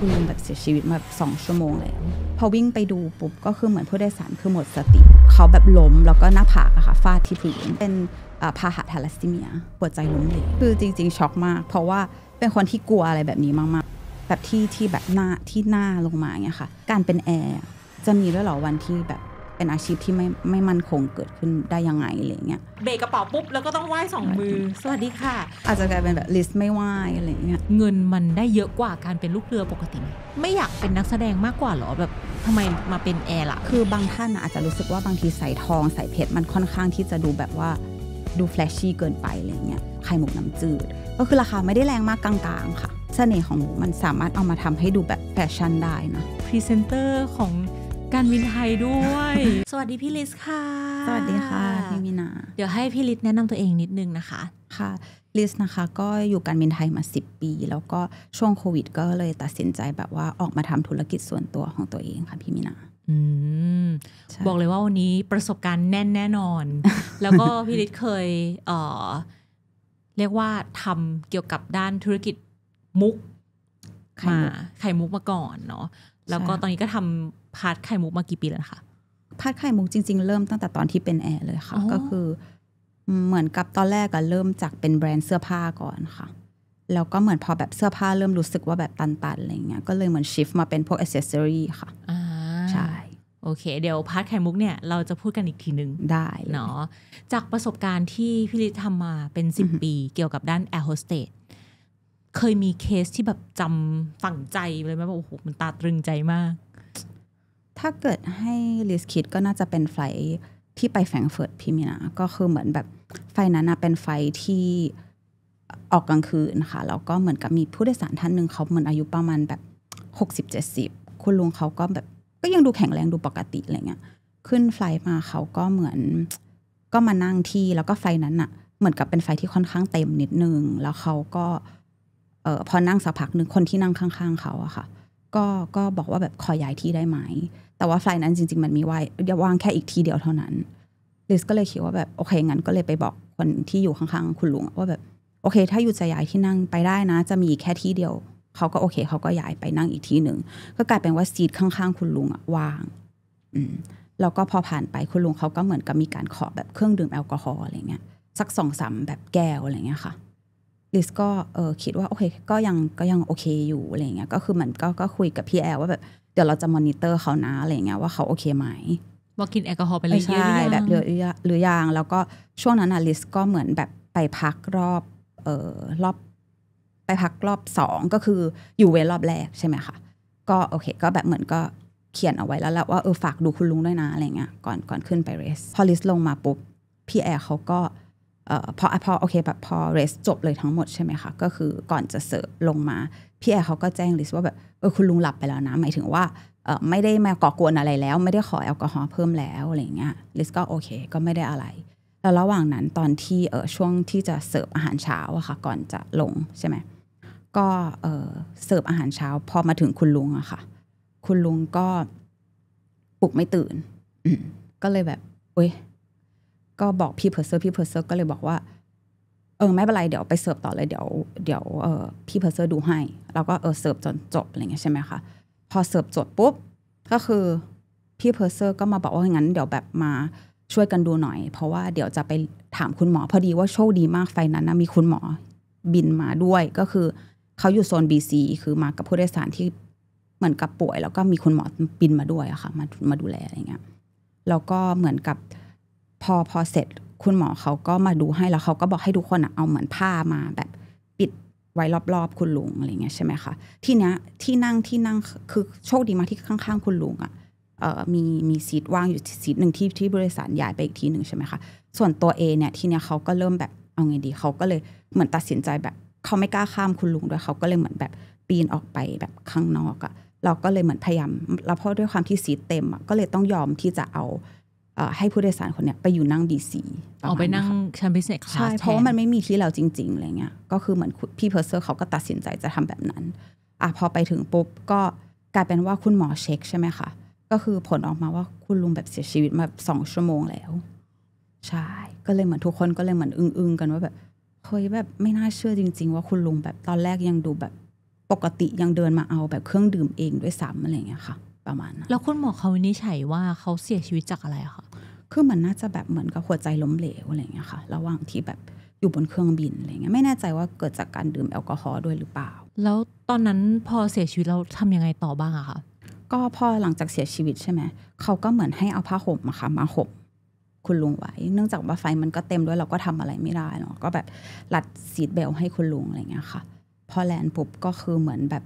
คุณลุงแบบเสียชีวิตมาสองชั่วโมงแล้วพอวิ่งไปดูปุ๊บ ก็คือเหมือนผู้โดยสาร คือหมดสติเขาแบบล้มแล้วก็หน้าผากอะค่ะฟาดที่พื้นเป็นพาหะทาลัสซีเมียหัวใจล้มเหลวคือจริงๆ ช็อกมาก เพราะว่าเป็นคนที่กลัวอะไรแบบนี้มากๆ แบบที่ที่แบบหน้าที่หน้าลงมาเงี้ยค่ะ การเป็นแอร์ จะมีด้วยหรอวันที่แบบเป็นอาชีพที่ไม่ไม่มั่นคงเกิดขึ้นได้ยังไงอะไรเงี้ยเบรกกระเป๋าปุ๊บ แล้วก็ต้องไหว้สองมือ สวัสดีค่ะ อาจจะกลายเป็นแบบลิสต์ไม่ไหว้อะไรเงี้ยเงินมันได้เยอะกว่าการเป็นลูกเรือปกติไหมไม่อยากเป็นนักแสดงมากกว่าหรอ แบบทำไมมาเป็นแอร์ล่ะคือบางท่านอาจจะรู้สึกว่าบางทีใส่ทองใส่เพชร มันค่อนข้างที่จะดูแบบว่าดูแฟลชชี่เกินไปอะไรเงี้ยไข่หมกน้ำจืด ก็คือราคาไม่ได้แรงมากกลางๆค่ะ เสน่ห์ของหมูมันสามารถเอามาทำให้ดูแบบแฟชั่นได้นะพรีเซนเตอร์ของการบินไทยด้วย สวัสดีพี่ลิสค่ะ สวัสดีค่ะพี่มินา เดี๋ยวให้พี่ลิสแนะนำตัวเองนิดนึงนะคะ ค่ะลิสนะคะ ก็อยู่การบินไทยมา10ปีแล้วก็ช่วงโควิดก็เลยตัดสินใจแบบว่าออกมาทำธุรกิจส่วนตัวของตัวเองค่ะพี่มินาอบอกเลยว่าวันนี้ประสบการณ์แน่นแน่นอนแล้วก็พี่ลิสเคยเเรียกว่าทำเกี่ยวกับด้านธุรกิจมุกมาไข่มุกมาก่อนเนาะแล้วก็ตอนนี้ก็ทำพาร์ทไข่มุกมากี่ปีแล้วคะพาร์ทไข่มุกจริงๆเริ่มตั้งแต่ตอนที่เป็นแอร์เลยค่ะ ก็คือเหมือนกับตอนแรกก็เริ่มจากเป็นแบรนด์เสื้อผ้าก่อนค่ะ แล้วก็เหมือนพอแบบเสื้อผ้าเริ่มรู้สึกว่าแบบตันๆอะไรเงี้ยก็เลยเหมือนชิฟมาเป็นพวกอิเซสซอรี่ค่ะใช่โอเค เดี๋ยวพาร์ทไข่มุกเนี่ย เราจะพูดกันอีกทีนึง ได้เนาะจากประสบการณ์ที่พี่ลิททำมาเป็น10ปีเกี่ยวกับด้านแอร์โฮสเตสเคยมีเคสที่แบบจำฝังใจเลยไหมว่าโอ้โหมันตาตรึงใจมาก ถ้าเกิดให้ลิสคิดก็น่าจะเป็นไฟที่ไปแฟรงเฟิร์ตพิมินาก็คือเหมือนแบบไฟนั้นนะเป็นไฟที่ออกกลางคืนค่ะแล้วก็เหมือนกับมีผู้โดยสารท่านหนึ่งเขาเหมือนอายุประมาณแบบหกสิบเจ็ดสิบคุณลุงเขาก็แบบก็ยังดูแข็งแรงดูปกติอะไรเงี้ย ขึ้นไฟมาเขาก็เหมือนก็มานั่งที่แล้วก็ไฟนั้นอะเหมือนกับเป็นไฟที่ค่อนข้างเต็มนิดนึง แล้วเขาก็เเออพอนั่งสักพักหนึ่งคนที่นั่งข้างๆเขาอะค่ะก็ก็บอกว่าแบบขอย้ายที่ได้ไหม แต่ว่าไฟนั้นจริงๆมันมีไว้ว่างแค่อีกทีเดียวเท่านั้นลิสก็เลยคิดว่าแบบโอเคงั้นก็เลยไปบอกคนที่อยู่ข้างๆคุณลุงว่าแบบโอเค ถ้าอยู่จะย้ายที่นั่งไปได้นะ จะมีแค่ที่เดียว เขาก็โอเคเขาก็ย้ายไปนั่งอีกที่หนึ่งก็กลายเป็นว่าซีดข้างๆ คุณลุงอะว่างอืมแล้วก็พอผ่านไปคุณลุงเขาก็เหมือนกับมีการขอแบบเครื่องดื่มแอลกอฮอล์อะไรเงี้ย สักสองสามแบบแก้วอะไรเงี้ยค่ะลิสก็เออคิดว่าโอเคก็ยังก็ยังโอเคอยู่อะไรเงี้ยก็คือเหมือนก็ก็คุยกับพี่แอลว่าแบบเดี๋ยวเราจะมอนิเตอร์เขานะอะไรเงี้ยว่าเขาโอเคไหมว่ากินแอลกอฮอล์ไปเลยใช่แบบหรือหรือยางแล้วก็ช่วงนั้นอะลิสก็เหมือนแบบไปพักรอบเออรอบไปพักรอบสองก็คืออยู่เวรอบแรกใช่ไหมคะก็โอเค ก็แบบเหมือนก็เขียนเอาไว้แล้วแหละว่าเออฝากดูคุณลุงด้วยนะอะไรเงี้ยก่อนก่อนขึ้นไปเรสพอลิสลงมาปุ๊บพี่แอร์เขาก็พอพอโอเคแบบพอเรสจบเลยทั้งหมดใช่ไหมคะก็คือก่อนจะเสิร์ฟลงมาพี่แอร์เขาก็แจ้งลิสว่าแบบเออคุณลุงหลับไปแล้วนะหมายถึงว่าไม่ได้มาก่อกวนอะไรแล้ว ไม่ได้ขอแอลกอฮอล์เพิ่มแล้วอะไรเงี้ยลิสก็โอเค ก็ไม่ได้อะไรแล้วระหว่างนั้นตอนที่เออช่วงที่จะเสิร์ฟอาหารเช้าอะค่ะก่อนจะลงใช่ไหมก็เออเสิร์ฟอาหารเช้าพอมาถึงคุณลุงอะค่ะคุณลุงก็ปลุกไม่ตื่นก็เลยแบบเอ้ยก็บอกพี่เพอร์เซอร์พี่เพอร์เซอร์ก็เลยบอกว่าเออไม่เป็นไรเดี๋ยวไปเสิร์ฟต่อเลยเดี๋ยวเดี๋ยวเออพี่เพอร์เซอร์ดูให้ แล้วก็เออเสิร์ฟจนจบอะไรเงี้ยใช่ไหมคะพอเสิร์ฟจบปุ๊บก็คือพี่เพอร์เซอร์ก็มาบอกว่างั้นเดี๋ยวแบบมาช่วยกันดูหน่อย เพราะว่าเดี๋ยวจะไปถามคุณหมอพอดีว่าโชคดีมากไฟนั้นนะมีคุณหมอบินมาด้วย ก็คือเขาอยู่โซนบีซีคือมากับผู้โดยสารที่เหมือนกับป่วย แล้วก็มีคุณหมอบินมาด้วยอะค่ะมามาดูแลอะไรเงี้ยแล้วก็เหมือนกับพอพอเสร็จคุณหมอเขาก็มาดูให้แล้วเขาก็บอกให้ทุกคนเอาเหมือนผ้ามาแบบปิดไว้รอบๆคุณลุงอะไรเงี้ยใช่ไหมคะทีเนี้ยที่นั่งที่นั่งคือโชคดีมากที่ข้างๆคุณลุงอะ่ะมีมีซีทว่างอยู่ซีทหนึ่งที่ที่บริษัทย้ายไปอีกทีหนึ่งใช่ไหมคะส่วนตัวเอเนี่ยทีเนี้ยเขาก็เริ่มแบบเอาไงดีเขาก็เลยเหมือนตัดสินใจแบบเขาไม่กล้าข้ามคุณลุงด้วยเขาก็เลยเหมือนแบบปีนออกไปแบบข้างนอกอะ่ะเราก็เลยเหมือนพยายามแล้วเพราะด้วยความที่ซีทเต็มอ่ะก็เลยต้องยอมที่จะเอาให้ผู้โดยสารคนเนี้ยไปอยู่นั่ง b ีออกไปนั่งชั้นพิเศษคใช่ เพราะว่ามันไม่มีที่เราจริงๆอะไรเงี้ย ก็คือเหมือนพี่เพอร์เซอร์ เขาก็ตัดสินใจจะทำแบบนั้น อ่ะพอไปถึงปุ๊บก็กลายเป็นว่าคุณหมอเช็คใช่ไหมคะ ก็คือผลออกมาว่าคุณลุงแบบเสียชีวิต มาสองชั่วโมงแล้ว ใช่ ก็เลยเหมือน ทุกคนก็เลยเหมือนอึ้งๆกันว่าแบบเฮ้ยแบบไม่น่าเชื่อจริง ๆ ว่าคุณลุงแบบตอนแรกยังดูแบบปกติยังเดินมาเอาแบบเครื่องดื่มเองด้วยซ้ำอะไรเงี้ยค่ะ ประมาณนั้นแล้วคุณหมอเขาวินิจฉัยว่าเขาเสียชีวิตจากอะไรคะคือมันน่าจะแบบเหมือนกับหัวใจล้มเหลวอะไรเงี้ยค่ะระหว่างที่แบบอยู่บนเครื่องบินอะไรเงี้ยไม่แน่ใจว่าเกิดจากการดื่มแอลกอฮอล์ด้วยหรือเปล่า แล้วตอนนั้นพอเสียชีวิตเราทำยังไงต่อบ้างอะคะก็พอหลังจากเสียชีวิตใช่ไหมเขาก็เหมือนให้เอาผ้าห่มอะค่ะมาห่มคุณลุงไว้ เนื่องจากว่าไฟมันก็เต็มด้วยเราก็ทำอะไรไม่ได้เนาะก็แบบรัดสีดเบลให้คุณลุงอะไรเงี้ยค่ะ พอแลนปุ๊บก็คือเหมือนแบบ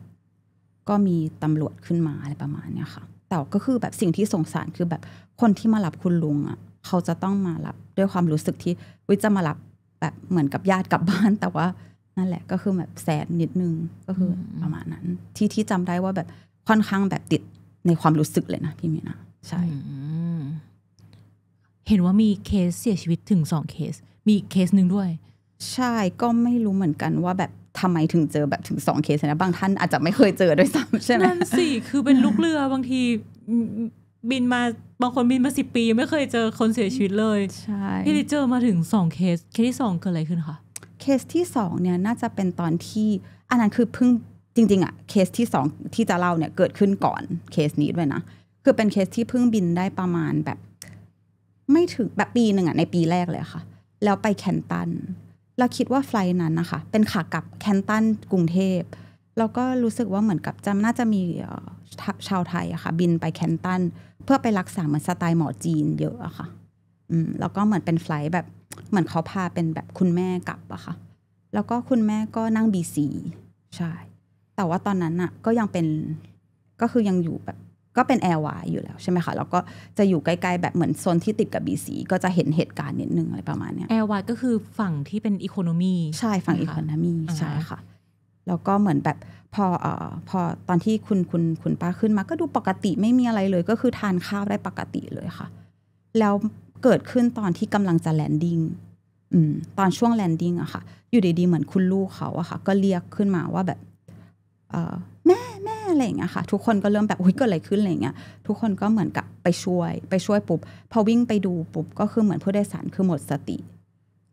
ก็มีตำรวจขึ้นมาอะไรประมาณเนี้ยค่ะแต่ก็คือแบบสิ่งที่สงสารคือแบบคนที่มารับคุณลุงอ่ะ เขาจะต้องมารับด้วยความรู้สึกที่วิจะมารับแบบเหมือนกับญาติกลับบ้าน แต่ว่านั่นแหละ ก็คือแบบแสนนิดนึงก็คือประมาณนั้น ที่ที่จำได้ว่าแบบค่อนข้างแบบติดในความรู้สึกเลยนะพี่มีนะใช่เห็นว่ามีเคสเสียชีวิตถึงสองเคส มีเคสหนึ่งด้วย ใช่ก็ไม่รู้เหมือนกัน ว่าแบบทำไมถึงเจอแบบถึงสองเคสนะบางท่านอาจจะไม่เคยเจอด้วยซ้ำใช่ไหมนั่นสิคือเป็นลูกเรือบางทีบินมาบางคนบินมาสิบปี ยังไม่เคยเจอคนเสียชีวิตเลย ใช่พี่ลิเจอมาถึงสองเคสเคสที่สองเกิดอะไรขึ้นคะ เคสที่สองเนี่ยน่าจะเป็นตอนที่อันนั้นคือเพิ่งจริงๆอะเคสที่สองที่จะเล่าเนี่ยเกิดขึ้นก่อนเคสนี้ด้วยนะคือเป็นเคสที่เพิ่งบินได้ประมาณแบบ ไม่ถึงแบบปีหนึ่งอะในปีแรกเลยค่ะ แล้วไปแคนตันเราคิดว่าไฟล์นั้นนะคะ เป็นขากลับแคนตันกรุงเทพแล้วก็รู้สึกว่าเหมือนกับจำน่าจะมีชาวไทยอะค่ะบินไปแคนตันเพื่อไปรักษาเหมือนสไตล์หมอจีน เยอะอะค่ะอืมแล้วก็เหมือนเป็นไฟล์แบบเหมือนเขาพาเป็นแบบคุณแม่กลับอะค่ะแล้วก็คุณแม่ก็นั่งบีซีใช่แต่ว่าตอนนั้นอะก็ยังเป็นก็คือยังอยู่แบบก็เป็นแอร์วายอยู่แล้วใช่ไหมคะแล้วก็จะอยู่ใกล้ๆแบบเหมือนโซนที่ติดกับบีซีก็จะเห็นเหตุการณ์นิดนึงอะไรประมาณเนี้ยแอร์วายก็คือฝั่งที่เป็นอีโคโนมี ใช่ฝั่งอีโคโนมี ใช่ค่ะแล้วก็เหมือนแบบพออพอตอนที่คุณคุณคุณป้าขึ้นมาก็ดูปกติไม่มีอะไรเลย ก็คือทานข้าวได้ปกติเลยค่ะแล้วเกิดขึ้นตอนที่กำลังจะแลนดิ้งตอนช่วงแลนดิ้งอะค่ะ อยู่ดีๆเหมือนคุณลูกเขาอะค่ะ ก็เรียกขึ้นมาว่าแบบแม่แม่อะไรอย่างเงี้ยค่ะทุกคนก็เริ่มแบบอุ้ยเกิดอะไรขึ้นอะไรเงี้ยทุกคนก็เหมือนกับไปช่วยไปช่วยปุ๊บพอวิ่งไปดูปุ๊บก็คือเหมือนผู้โดยสารคือหมดสติ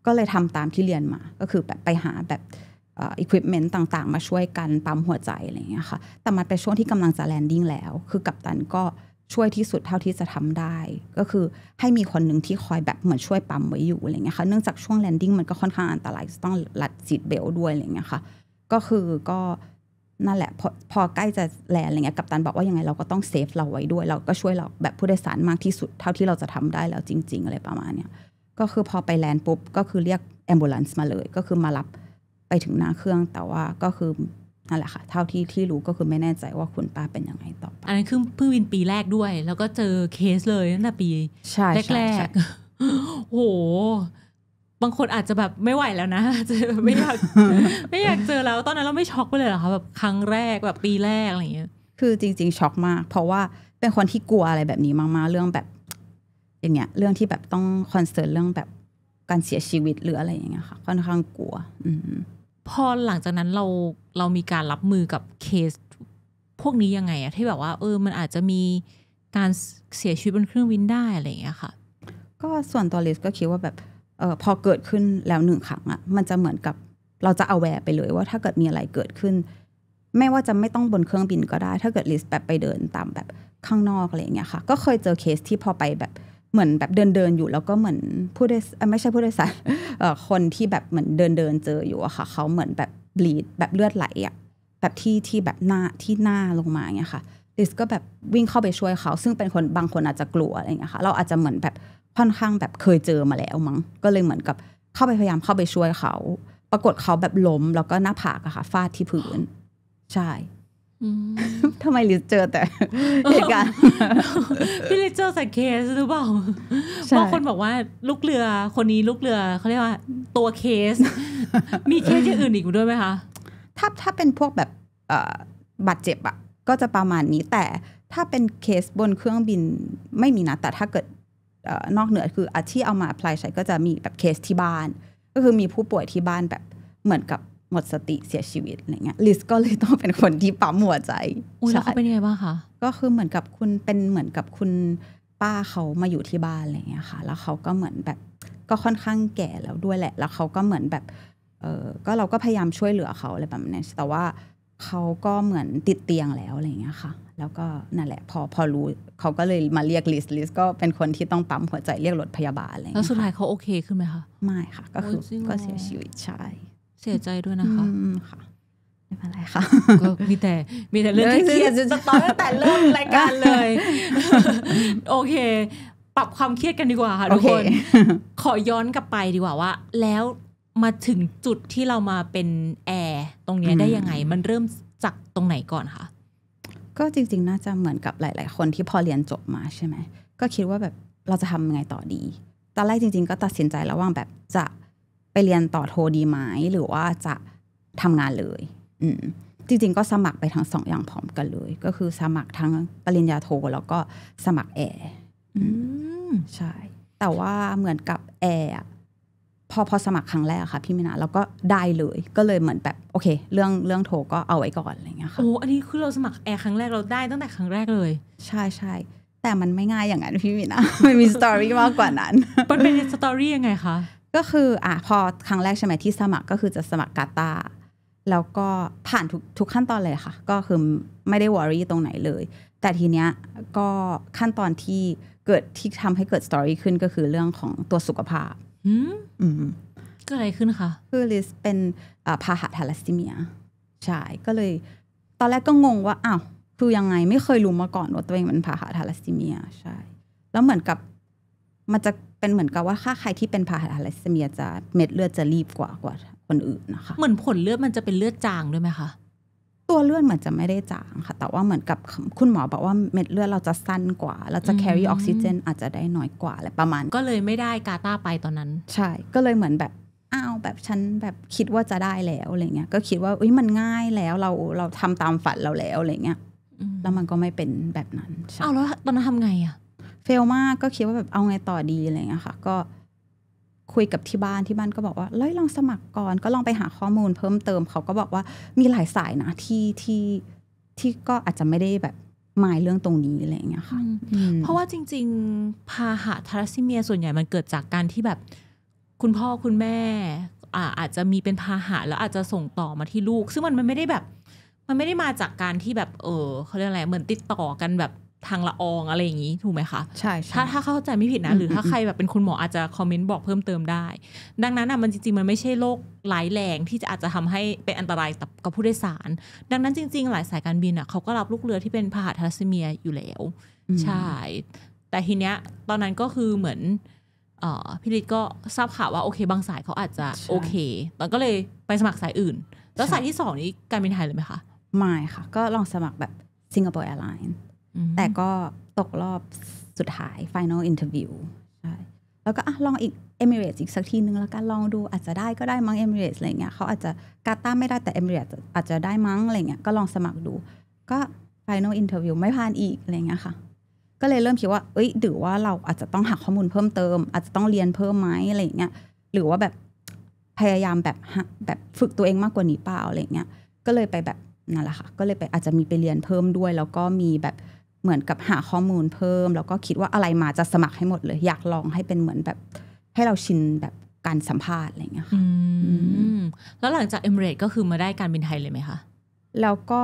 ก็เลยทำตามที่เรียนมา ก็คือแบบไปหาแบบอุปกรณ์ต่าง ๆมาช่วยกัน ปั๊มหัวใจอะไรอย่างเงี้ยค่ะ แต่มันเป็นช่วงที่กำลังจะ แลนดิ้งแล้ว คือกัปตันก็ช่วยที่สุดเท่าที่จะทำได้ ก็คือให้มีคนหนึ่งที่คอยแบบ เหมือนช่วยปั๊มไว้อยู่อะไรเงี้ยค่ะ เนื่องจากช่วง แลนดิ้งมันก็ค่อนข้างอันตรายต้องรัดจิตเบลด้วยอะไรเงี้ยค่ะ ก็คือก็นั่นแหละพอพอใกล้จะแลนอะไรเงี้ยกัปตันบอกว่า ยังไงเราก็ต้องเซฟเราไว้ด้วยเราก็ช่วยเราแบบผู้โดยสารมากที่สุดเท่าที่เราจะทำได้แล้วจริง ๆ อะไรประมาณเนี้ยก็คือพอไปแลนปุ๊บก็คือเรียกแอมบูลานซ์มาเลยก็คือมารับไปถึงหน้าเครื่องแต่ว่าก็คือนั่นแหละค่ะ เท่าที่ที่รู้ก็คือไม่แน่ใจว่าคุณป้าเป็นยังไงต่อไปอันนั้นคือเพิ่งวินปีแรกด้วย แล้วก็เจอเคสเลยตั้งแต่ปีแรกๆโห บางคนอาจจะแบบไม่ไหวแล้วนะจะไม่อยากไม่อยากเจอแล้วตอนนั้นเราไม่ช็อกไปเลยเหรอคะแบบครั้งแรกแบบปีแรกอะไรอย่างเงี้ยคือจริง ๆ ช็อกมาก เพราะว่าเป็นคนที่กลัวอะไรแบบนี้มากๆเรื่องแบบ อย่างเงี้ยเรื่องที่แบบต้องคอนเซิร์นเรื่องแบบการเสียชีวิตหรืออะไรอย่างเงี้ยค่ะค่อนข้างกลัว อืมพอหลังจากนั้นเราเรามีการรับมือกับเคสพวกนี้ยังไงอะที่แบบว่า เออมันอาจจะมีการเสียชีวิตบนเครื่องบินได้อะไรอย่างเงี้ยค่ะ ก็ส่วนตัวลิสก็คิดว่าแบบเออพอเกิดขึ้นแล้วหนึ่งครั้งอะมันจะเหมือนกับเราจะเอาแวร์ไปเลยว่าถ้าเกิดมีอะไรเกิดขึ้นไม่ว่าจะไม่ต้องบนเครื่องบินก็ได้ ถ้าเกิดลิสแบบไปเดินตามแบบข้างนอกอะไรอย่างเงี้ยค่ะก็เคยเจอเคสที่พอไปแบบเหมือนแบบเดินเดินอยู่แล้วก็เหมือนผู้โดยไม่ใช่ผู้โดยสารคนที่แบบเหมือนเดินเดินเจออยู่อะค่ะเขาเหมือนแบบบลีดแบบเลือดไหลอะแบบที่ที่แบบหน้าที่หน้าลงมาเงี้ยค่ะลิสก็แบบวิ่งเข้าไปช่วยเขาซึ่งเป็นคนบางคนอาจจะกลัวอะไรเงี้ยค่ะ เราอาจจะเหมือนแบบค่อนข้างแบบเคยเจอมาแล้วมั้งก็เลยเหมือนกับเข้าไปพยายามเข้าไปช่วยเขาปรากฏเขาแบบล้มแล้วก็หน้าผากอะค่ะฟาดที่พื้นใช่ทำไมลิซเจอแต่เหตุการณ์พี่ลิซเจอแต่เคสหรือเปล่าบางคนบอกว่าลูกเรือคนนี้ลูกเรือเขาเรียกว่าตัวเคส มีเคสอย่างอื่นอีกด้วยไหมคะถ้าถ้าเป็นพวกแบบบาดเจ็บอะก็จะประมาณนี้ แต่ถ้าเป็นเคสบนเครื่องบินไม่มีนะแต่ถ้าเกิดนอกเหนือคือ อาที่เอามา a พ p l ใช้ก็จะมีแบบเคสที่บ้าน ก็คือมีผู้ป่วยที่บ้านแบบเหมือนกับหมดสติเสียชีวิตอะไรเงี้ยลิสก็เลยต้องเป็นคนที่ปั๊มหัวใจอุ้ยแล้วเขาเป็นยังไงบ้างคะก็คือเหมือนกับคุณเป็นเหมือนกับคุณป้าเขามาอยู่ที่บ้านอะไรเงี้ยค่ะ แล้วเขาก็เหมือนแบบก็ค่อนข้างแก่แล้วด้วยแหละ แล้วเขาก็เหมือนแบบเออก็เราก็พยายามช่วยเหลือเขาอะไรแบบนี้แต่ว่าเขาก็เหมือนติดเตียงแล้วอะไรเงี้ยค่ะ แล้วก็นั่นแหละ พอพอรู้เขาก็เลยมาเรียกลิสลิสก็เป็นคนที่ต้องปั๊มหัวใจเรียกรถพยาบาลอะไรเงี้ยแล้วสุดท้ายเขาโอเคขึ้นไหมคะไม่ค่ะก็คือก็เสียชีวิตใช่เสียใจด้วยนะคะค่ะไม่เป็นไรค่ะ ก็มีแต่ มีแต่เรื่องที่เครียดจะตอนตั้งแต่เริ่มรายการเลย โอเค ปรับความเครียดกันดีกว่าค่ะ ทุกคน ขอย้อนกลับไปดีกว่าว่า แล้วมาถึงจุดที่เรามาเป็นแอร์ ตรงนี้ได้ยังไง มันเริ่มจากตรงไหนก่อนคะ ก็จริงๆ น่าจะเหมือนกับหลายๆคนที่พอเรียนจบมาใช่ไหม ก็คิดว่าแบบเราจะทำยังไงต่อดี ตอนแรกจริง ๆก็ตัดสินใจแะ้ว่างแบบจะไปเรียนต่อโทดีไหมหรือว่าจะทำงานเลยอืมจริงๆก็สมัครไปทั้งสองอย่างพร้อมกันเลย ก็คือสมัครทั้งปริญญาโทแล้วก็สมัครแอร์ใช่ แต่ว่าเหมือนกับแอร์พอพอสมัครครั้งแรกค่ะพี่มินาแล้วก็ได้เลย ก็เลยเหมือนแบบ โอเค เรื่องเรื่องโทก็เอาไว้ก่อนอะไรเงี้ยค่ะโอ้อันนี้คือเราสมัครแอร์ครั้งแรกเราได้ ตั้งแต่ครั้งแรกเลย ใช่ใช่แต่มันไม่ง่ายอย่างนั้นพี่มินาไม่มีสตอรี่มากกว่านั้นมันเป็นสตอรี่ยังไงคะก็คืออ่ะพอครั้งแรกใช่ไหมที่สมัครก็คือจะสมัครกาตาแล้วก็ผ่านทุกทุกขั้นตอนเลยค่ะ ก็คือไม่ได้วอรี่ตรงไหนเลย แต่ทีเนี้ยก็ขั้นตอนที่เกิดที่ทำให้เกิดสตอรี่ขึ้นก็คือเรื่องของตัวสุขภาพอืมมก็อะไรขึ้นคะคือลิสเป็นพาหะทาลัสซีเมียใช่ ก็เลย ตอนแรกก็งงว่าอ้าวคือยังไงไม่เคยรู้มาก่อนว่าตัวเองมันพาหะทาลัสซีเมีย ใช่ แล้วเหมือนกับมันจะเป็นเหมือนกับว่าค่าใครที่เป็นพาหะอะไรเสเมียจะเม็ดเลือดจะรีบกว่ากว่า คนอื่นนะคะ เหมือนผลเลือดมันจะเป็นเลือดจางด้วยไหมคะ ตัวเลือดเหมือนจะไม่ได้จางค่ะ แต่ว่าเหมือนกับคุณหมอบอกว่าเม็ดเลือดเราจะสั้นกว่า เราจะ carry ออกซิเจนอาจจะได้น้อยกว่าอะไรประมาณก็เลยไม่ได้กาตาไปตอนนั้น ใช่ ก็เลยเหมือนแบบอ้าวแบบฉันแบบคิดว่าจะได้แล้วอะไรเงี้ยก็คิดว่าอุ้ยมันง่ายแล้วเราเราทำตามฝันเราแล้วอะไรเงี้ยแล้วมันก็ไม่เป็นแบบนั้นอ้าว แล้วตอนนั้นทำไงอะฟลมากก็คิดว่าแบบเอาไงต่อดีอะไรเงี้ยค่ะ ก็ คุยกับที่บ้านที่บ้านก็บอกว่าเลยลองสมัครก่อนก็ลองไปหาข้อมูลเพิ่มเติมเขาก็บอกว่ามีหลายสายนะที่ที่ที่ก็อาจจะไม่ได้แบบหมายเรื่องตรงนี้อะไรเงี้ยค่ะเพราะว่าจริง ๆพาหะทารัสซิเมียส่วนใหญ่มันเกิดจากการที่แบบคุณพ่อคุณแม่อาจจะมีเป็นพาหะแล้วอาจจะส่งต่อมาที่ลูก ซึ่งมันมันไม่ได้แบบ มันไม่ได้มาจากการที่แบบเออเขาเรียกอะไรเหมือนติดต่อกันแบบทางละอองอะไรอย่างนี้ถูกไหมคะใช่ถ้าถ้าเข้าใจไม่ผิดนะหรือถ้าใครแบบเป็นคุณหมออาจจะคอมเมนต์บอกเพิ่มเติมได้ ดังนั้นอ่ะมันจริง ๆ มันไม่ใช่โรคร้ายแรงที่จะอาจจะทำให้เป็นอันตรายกับผู้โดยสารดังนั้นจริงๆ หลายสายการบินอ่ะเขาก็รับลูกเรือที่เป็นพาหะทรัสเมียอยู่แล้ว ใช่ แต่ทีเนี้ยตอนนั้นก็คือเหมือนพี่ฤทธิ์ก็ทราบข่าวว่า โอเค บางสายเขาอาจจะโอเคมันก็เลยไปสมัครสายอื่น แล้วสายที่สองนี้การบินไทยเลยไหมคะไม่ค่ะ ก็ลองสมัครแบบสิงคโปร์แอร์ไลน์แต่ก็ตกรอบสุดท้าย final interview ใช่ แล้วก็อลองอีกเอมิเรต s อีกสักทีนึงแล้วกันลองดูอาจจะได้ก็ได้มั้งเอมิเรต s อะไรเงี้ยเขาอาจจะกาตาไม่ได้แต่เอมิเรต s อาจจะได้มั้งอะไรเงี้ยก็ลองสมัครดู ก็ final interview ไม่ผ่านอีกอะไรเงี้ยค่ะก็เลยเริ่มคิดว่าเอ้ยหรือว่าเราอาจจะต้องหาข้อมูลเพิ่มเติมอาจจะต้องเรียนเพิ่มไหมอะไรเงี้ยหรือว่าแบบพยายามแบบ แบบฝึกตัวเองมากกว่านี้เปล่าอะไรเงี้ยก็เลยไปแบบนั่นแหละค่ะก็เลยไปอาจจะมีไปเรียนเพิ่มด้วย แล้วก็มีแบบเหมือนกับหาข้อมูลเพิ่ม แล้วก็คิดว่าอะไรมาจะสมัครให้หมดเลยอยากลองให้เป็นเหมือนแบบให้เราชินแบบการสัมภาษณ์อะไรเงี้ยค่ะแล้วหลังจากเอมเรดก็คือมาได้การบินไทยเลยไหมคะ แล้วก็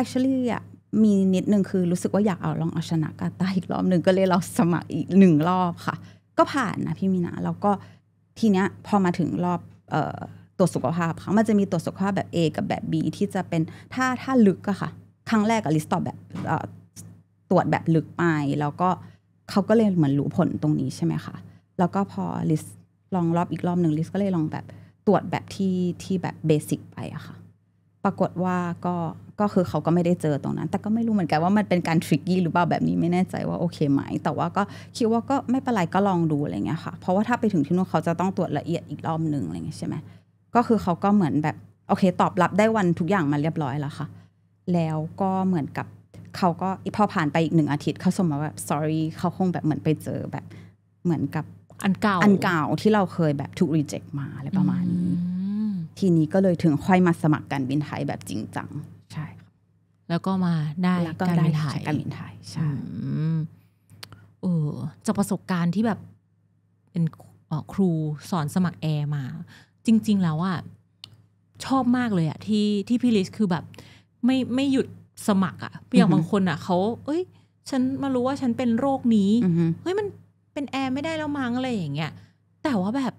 actually อ่ะมีนิดนึงคือรู้สึกว่าอยากเอาลองเอาชนะกาตาอีกรอบหนึ่งก็เลยลองสมัครอีกหนึ่งรอบค่ะ ก็ผ่านนะพี่มีนา แล้วก็ทีเนี้ยพอมาถึงรอบตรวจสุขภาพค่ะมันจะมีตรวจสุขภาพแบบ A กับแบบ B ที่จะเป็นถ้าถ้าลึกอะค่ะครั้งแรกอะลิสตอบแบบตรวจแบบลึกไปแล้วก็เขาก็เลยเหมือนรู้ผลตรงนี้ใช่ไหมคะแล้วก็พอลิสลองรอบอีกรอบหนึ่งลิสก็เลยลองแบบตรวจแบบที่ที่แบบเบสิกไปอะค่ะปรากฏว่าก็ก็คือเขาก็ไม่ได้เจอตรงนั้น แต่ก็ไม่รู้เหมือนกันว่า มันเป็นการทริกกี้หรือเปล่าแบบนี้ไม่แน่ใจว่าโอเคไหม แต่ว่าก็คิดว่าก็ไม่เป็นไรก็ลองดูอะไรเงี้ยค่ะเพราะว่าถ้าไปถึงที่นู่นเขาจะต้องตรวจละเอียดอีกรอบหนึ่งอะไรเงี้ยใช่ไหมก็คือเขาก็เหมือนแบบโอเคตอบรับได้วันทุกอย่างมาเรียบร้อยแล้วค่ะแล้วก็เหมือนกับเขาก็พอผ่านไปอีกหนึ่งอาทิตย์เขาส่งมาแบบ sorry เขาคงแบบเหมือนไปเจอแบบ เหมือนกับอันเก่าอันเก่าที่เราเคยแบบถูกรีเจ็คมาอะไรประมาณนี้ทีนี้ก็เลยถึงค่อยมาสมัครการบินไทยแบบจริงจังใช่ แล้วก็มาได้การบินไทยการบินไทยใช่เออจากประสบการณ์ที่แบบ เป็นครูสอนสมัครแอร์มา จริง ๆ แล้วอ่ะชอบมากเลยอ่ะที่ที่พี่ลิสคือแบบไม่ไม่หยุดสมัครอะอย่างบางคนอะเขาเอ้ย ฉันมารู้ว่าฉันเป็นโรคนี้ เฮ้ยมันเป็นแอร์ไม่ได้แล้วมั้งอะไรอย่าง เงี้ย แต่ว่าแบบ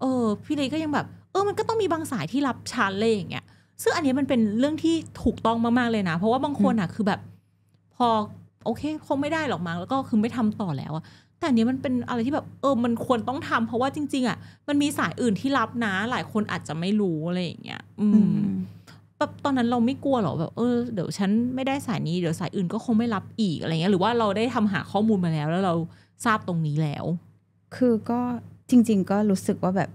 เออ พี่เลยก็ยังแบบ เออมันก็ต้องมีบางสายที่รับชันเลยอย่างเงี้ยซึ่งอันนี้มันเป็นเรื่องที่ถูกต้องมากๆเลยนะ เพราะว่าบางคนอะคือแบบ พอ โอเค คงไม่ได้หรอกมั้งแล้วก็คือไม่ทำต่อแล้วอะแต่อันนี้มันเป็นอะไรที่แบบ เออมันควรต้องทำ เพราะว่าจริง ๆอ่ะ มันมีสายอื่นที่รับนะ หลายคนอาจจะไม่รู้อะไรอย่างเงี้ยอืมบบตอนนั้นเราไม่กลัวหรอแบบเออเดี๋ยวฉันไม่ได้สายนี้เดี๋ยวสายอื่นก็คงไม่รับอีกอะไรเงี้ยหรือว่าเราได้ทำหาข้อมูลมาแล้ว แล้วเราทราบตรงนี้แล้ว คือก็จริง ๆก็รู้สึกว่าแบบ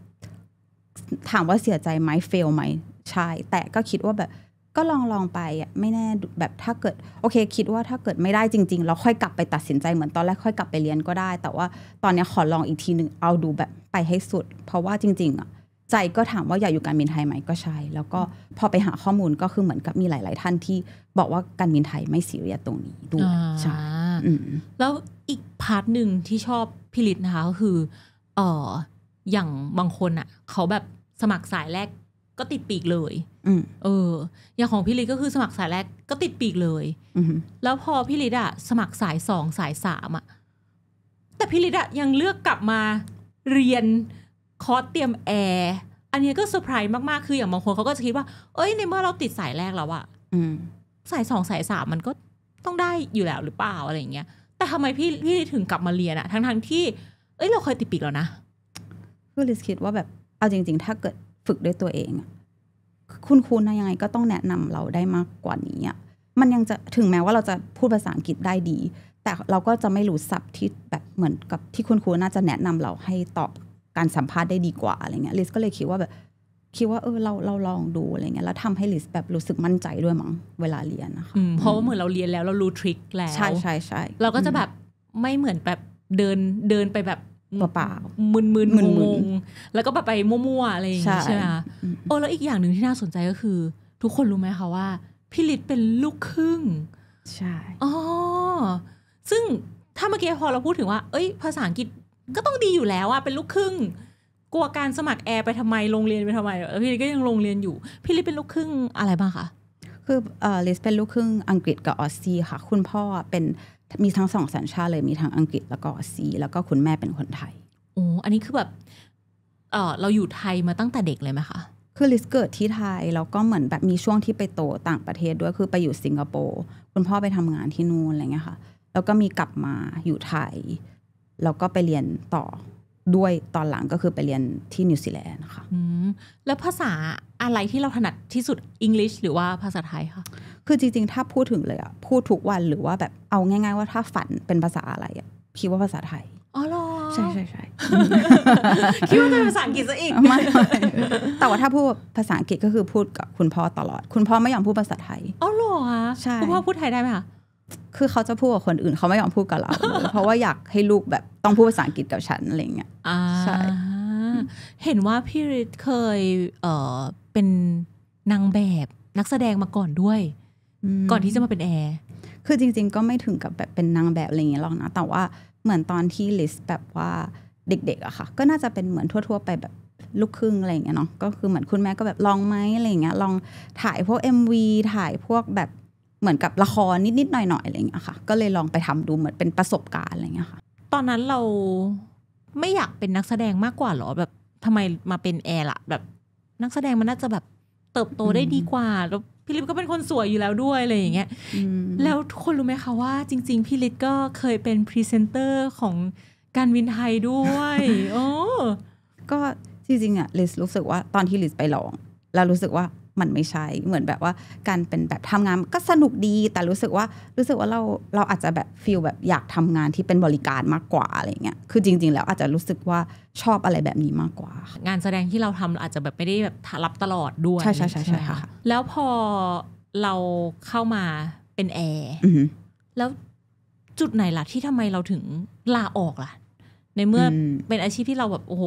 ถามว่าเสียใจไหมเฟลไหมใช่ แต่ก็คิดว่าแบบก็ลองลองไปอ่ะไม่แน่แบบถ้าเกิด โอเคคิดว่าถ้าเกิดไม่ได้จริงๆเราค่อยกลับไปตัดสินใจเหมือนตอนแรกค่อยกลับไปเรียนก็ได้ แต่ว่าตอนนี้ขอลองอีกทีหนึ่งเอาดูแบบไปให้สุด เพราะว่าจริงๆอ่ะใจก็ถามว่าอยากอยู่การบินไทยไหมก็ใช่แล้วก็พอไปหาข้อมูลก็คือเหมือนกับมีหลาย ๆ ท่านที่ บอกว่าการบินไทยไม่สีเรียตรงนี้ด้วยใช่แล้วอีกพาร์ทหนึ่งที่ชอบพิลิตนะคะก็คือเอออย่างบางคนอะ่ะ เขาแบบสมัครสายแรกก็ติดปีกเลยอเอออย่างของพิลิตก็คือสมัครสายแรกก็ติดปีกเลยอแล้วพอพิลิตอะสมัครสายสองสายสามอะแต่พิลิตอ่ะยังเลือกกลับมาเรียนคอร์สเตรียมแอร์ อันนี้ก็เซอร์ไพรส์มาก ๆ คืออย่างบางคนเขาก็จะคิดว่า เอ้ยในเมื่อเราติดสายแรกแล้วอะสายสองสายสามมันก็ต้องได้อยู่แล้วหรือเปล่าอะไรอย่างเงี้ย แต่ทำไมพี่พี่ถึงกลับมาเรียนอะทั้งทั้งที่ เอ้ย เราเคยติดปีกแล้วนะ คือลิสคิดว่าแบบ เอาจริง ๆ ถ้าเกิดฝึกด้วยตัวเอง คุณครูนะยังไงก็ต้องแนะนำเราได้มากกว่านี้อะมันยังจะ ถึงแม้ว่าเราจะพูดภาษาอังกฤษได้ดี แต่เราก็จะไม่รู้ศัพท์ที่แบบเหมือนกับที่คุณครูน่าจะแนะนำเราให้ตอบการสัมภาษณ์ได้ดีกว่าอะไรเงี้ยลิสก็เลยคิดว่าแบบ คิดว่า เออเราเราลองดูอะไรเงี้ยแล้วทำให้ลิสแบบรู้สึกมั่นใจด้วยมั้งเวลาเรียนนะคะเพราะว่าเหมือนเราเรียนแล้วเรารู้ทริคแล้วใช่ใช่ใช่เราก็จะแบบไม่เหมือนแบบเดินเดินไปแบบเปล่าๆมึนมึนมึนงงแล้วก็แบบไปมั่วๆอะไรอย่างเงี้ยใช่ไหมโอ้แล้วอีกอย่างหนึ่งที่น่าสนใจก็คือ ทุกคนรู้ไหมคะว่าพี่ลิศเป็นลูกครึ่งใช่อ๋อซึ่งถ้าเมื่อกี้พอเราพูดถึงว่าเอ้ย ภาษาอังกฤษก็ต้องดีอยู่แล้วอะเป็นลูกครึ่ง กลัวการสมัครแอร์ไปทำไมโรงเรียนไปทำไมพี่ลิก็ยังโรงเรียนอยู่พี่ลิเป็นลูกครึ่งอะไรบ้างคะคือเออลิสเป็นลูกครึ่งอังกฤษกับออสซี่ค่ะ คุณพ่อเป็นมีทั้งสองสัญชาติเลยมีทั้งอังกฤษแล้วก็ออสซี่แล้วก็คุณแม่เป็นคนไทยโอ้อันนี้คือแบบเออเราอยู่ไทยมาตั้งแต่เด็กเลยไหมคะคือลิสเกิดที่ไทยแล้วก็เหมือนแบบมีช่วงที่ไปโตต่างประเทศด้วยคือไปอยู่สิงคโปร์คุณพ่อไปทำงานที่นู่นอะไรเงี้ยค่ะ แล้วก็มีกลับมาอยู่ไทยแล้วก็ไปเรียนต่อด้วยตอนหลังก็คือไปเรียนที่นิวซีแลนด์ค่ะแล้วภาษาอะไรที่เราถนัดที่สุดอังกฤษหรือว่าภาษาไทยคะคือจริงๆถ้าพูดถึงเลยอะพูดทุกวันหรือว่าแบบเอาง่าย ๆ ว่าถ้าฝันเป็นภาษาอะไรอะคิดว่าภาษาไทยอ๋อหรอใช่ใช่ใช่คิดว่าเป็นภาษาอังกฤษซะอีก ไม่แต่ว่าถ้าพูดภาษาอังกฤษก็คือพูดกับ คุณพ่อตลอด คุณพ่อไม่ยอมพูดภาษาไทยอ๋อหรอคะใช่คุณพ่อพูดไทยได้ไหมคะคือเขาจะพูดกับคนอื่นเขาไม่ยอมพูดกับเราเพราะว่าอยากให้ลูกแบบต้องพูดภาษาอังกฤษกับฉันอะไรเงี้ยใช่เห็นว่าพี่ฤทธิ์เคยเออเป็นนางแบบนักแสดงมาก่อนด้วยก่อนที่จะมาเป็นแอร์คือจริง ๆ ก็ไม่ถึงกับแบบเป็นนางแบบอะไรเงี้ยหรอกนะแต่ว่าเหมือนตอนที่ลิสแบบว่าเด็กๆอะค่ะก็น่าจะเป็นเหมือนทั่วๆไปแบบลูกครึ่งอะไรเงี้ยเนาะก็คือเหมือนคุณแม่ก็แบบลองไหมอะไรเงี้ยลองถ่ายพวก MV ถ่ายพวกแบบเหมือนกับละครนิดๆหน่อยๆอะไรอย่างเงี้ยค่ะ ก็เลยลองไปทำดูเหมือนเป็นประสบการณ์อะไรอย่างเงี้ยค่ะตอนนั้นเราไม่อยากเป็นนักแสดงมากกว่าหรอแบบทำไมมาเป็นแอร์ล่ะแบบ นักแสดงมันน่าจะแบบเติบโตได้ดีกว่าแล้วพี่ลิศก็เป็นคนสวยอยู่แล้วด้วยอะไรอย่างเงี้ยแล้วทุกคนรู้ไหมคะว่า จริง ๆพี่ลิศก็เคยเป็นพรีเซนเตอร์ของการวินไทยด้วยโอ้ก็จริงๆอะลิศรู้สึกว่าตอนที่ลิศไปลองแล้วรู้สึกว่ามันไม่ใช่เหมือนแบบว่าการเป็นแบบทำงานก็สนุกดีแต่รู้สึกว่ารู้สึกว่าเราเราอาจจะแบบฟีลแบบอยากทำงานที่เป็นบริการมากกว่าอะไรเงี้ยคือจริง ๆ แล้วอาจจะรู้สึกว่าชอบอะไรแบบนี้มากกว่า งานแสดงที่เราทำอาจจะแบบไม่ได้แบบรับตลอดด้วย ใช่ใช่ใช่ใช่ค่ะแล้วพอเราเข้ามาเป็นแอร์แล้วจุดไหนล่ะที่ทำไมเราถึงลาออกล่ะในเมื่อเป็นอาชีพที่เราแบบโอ้โห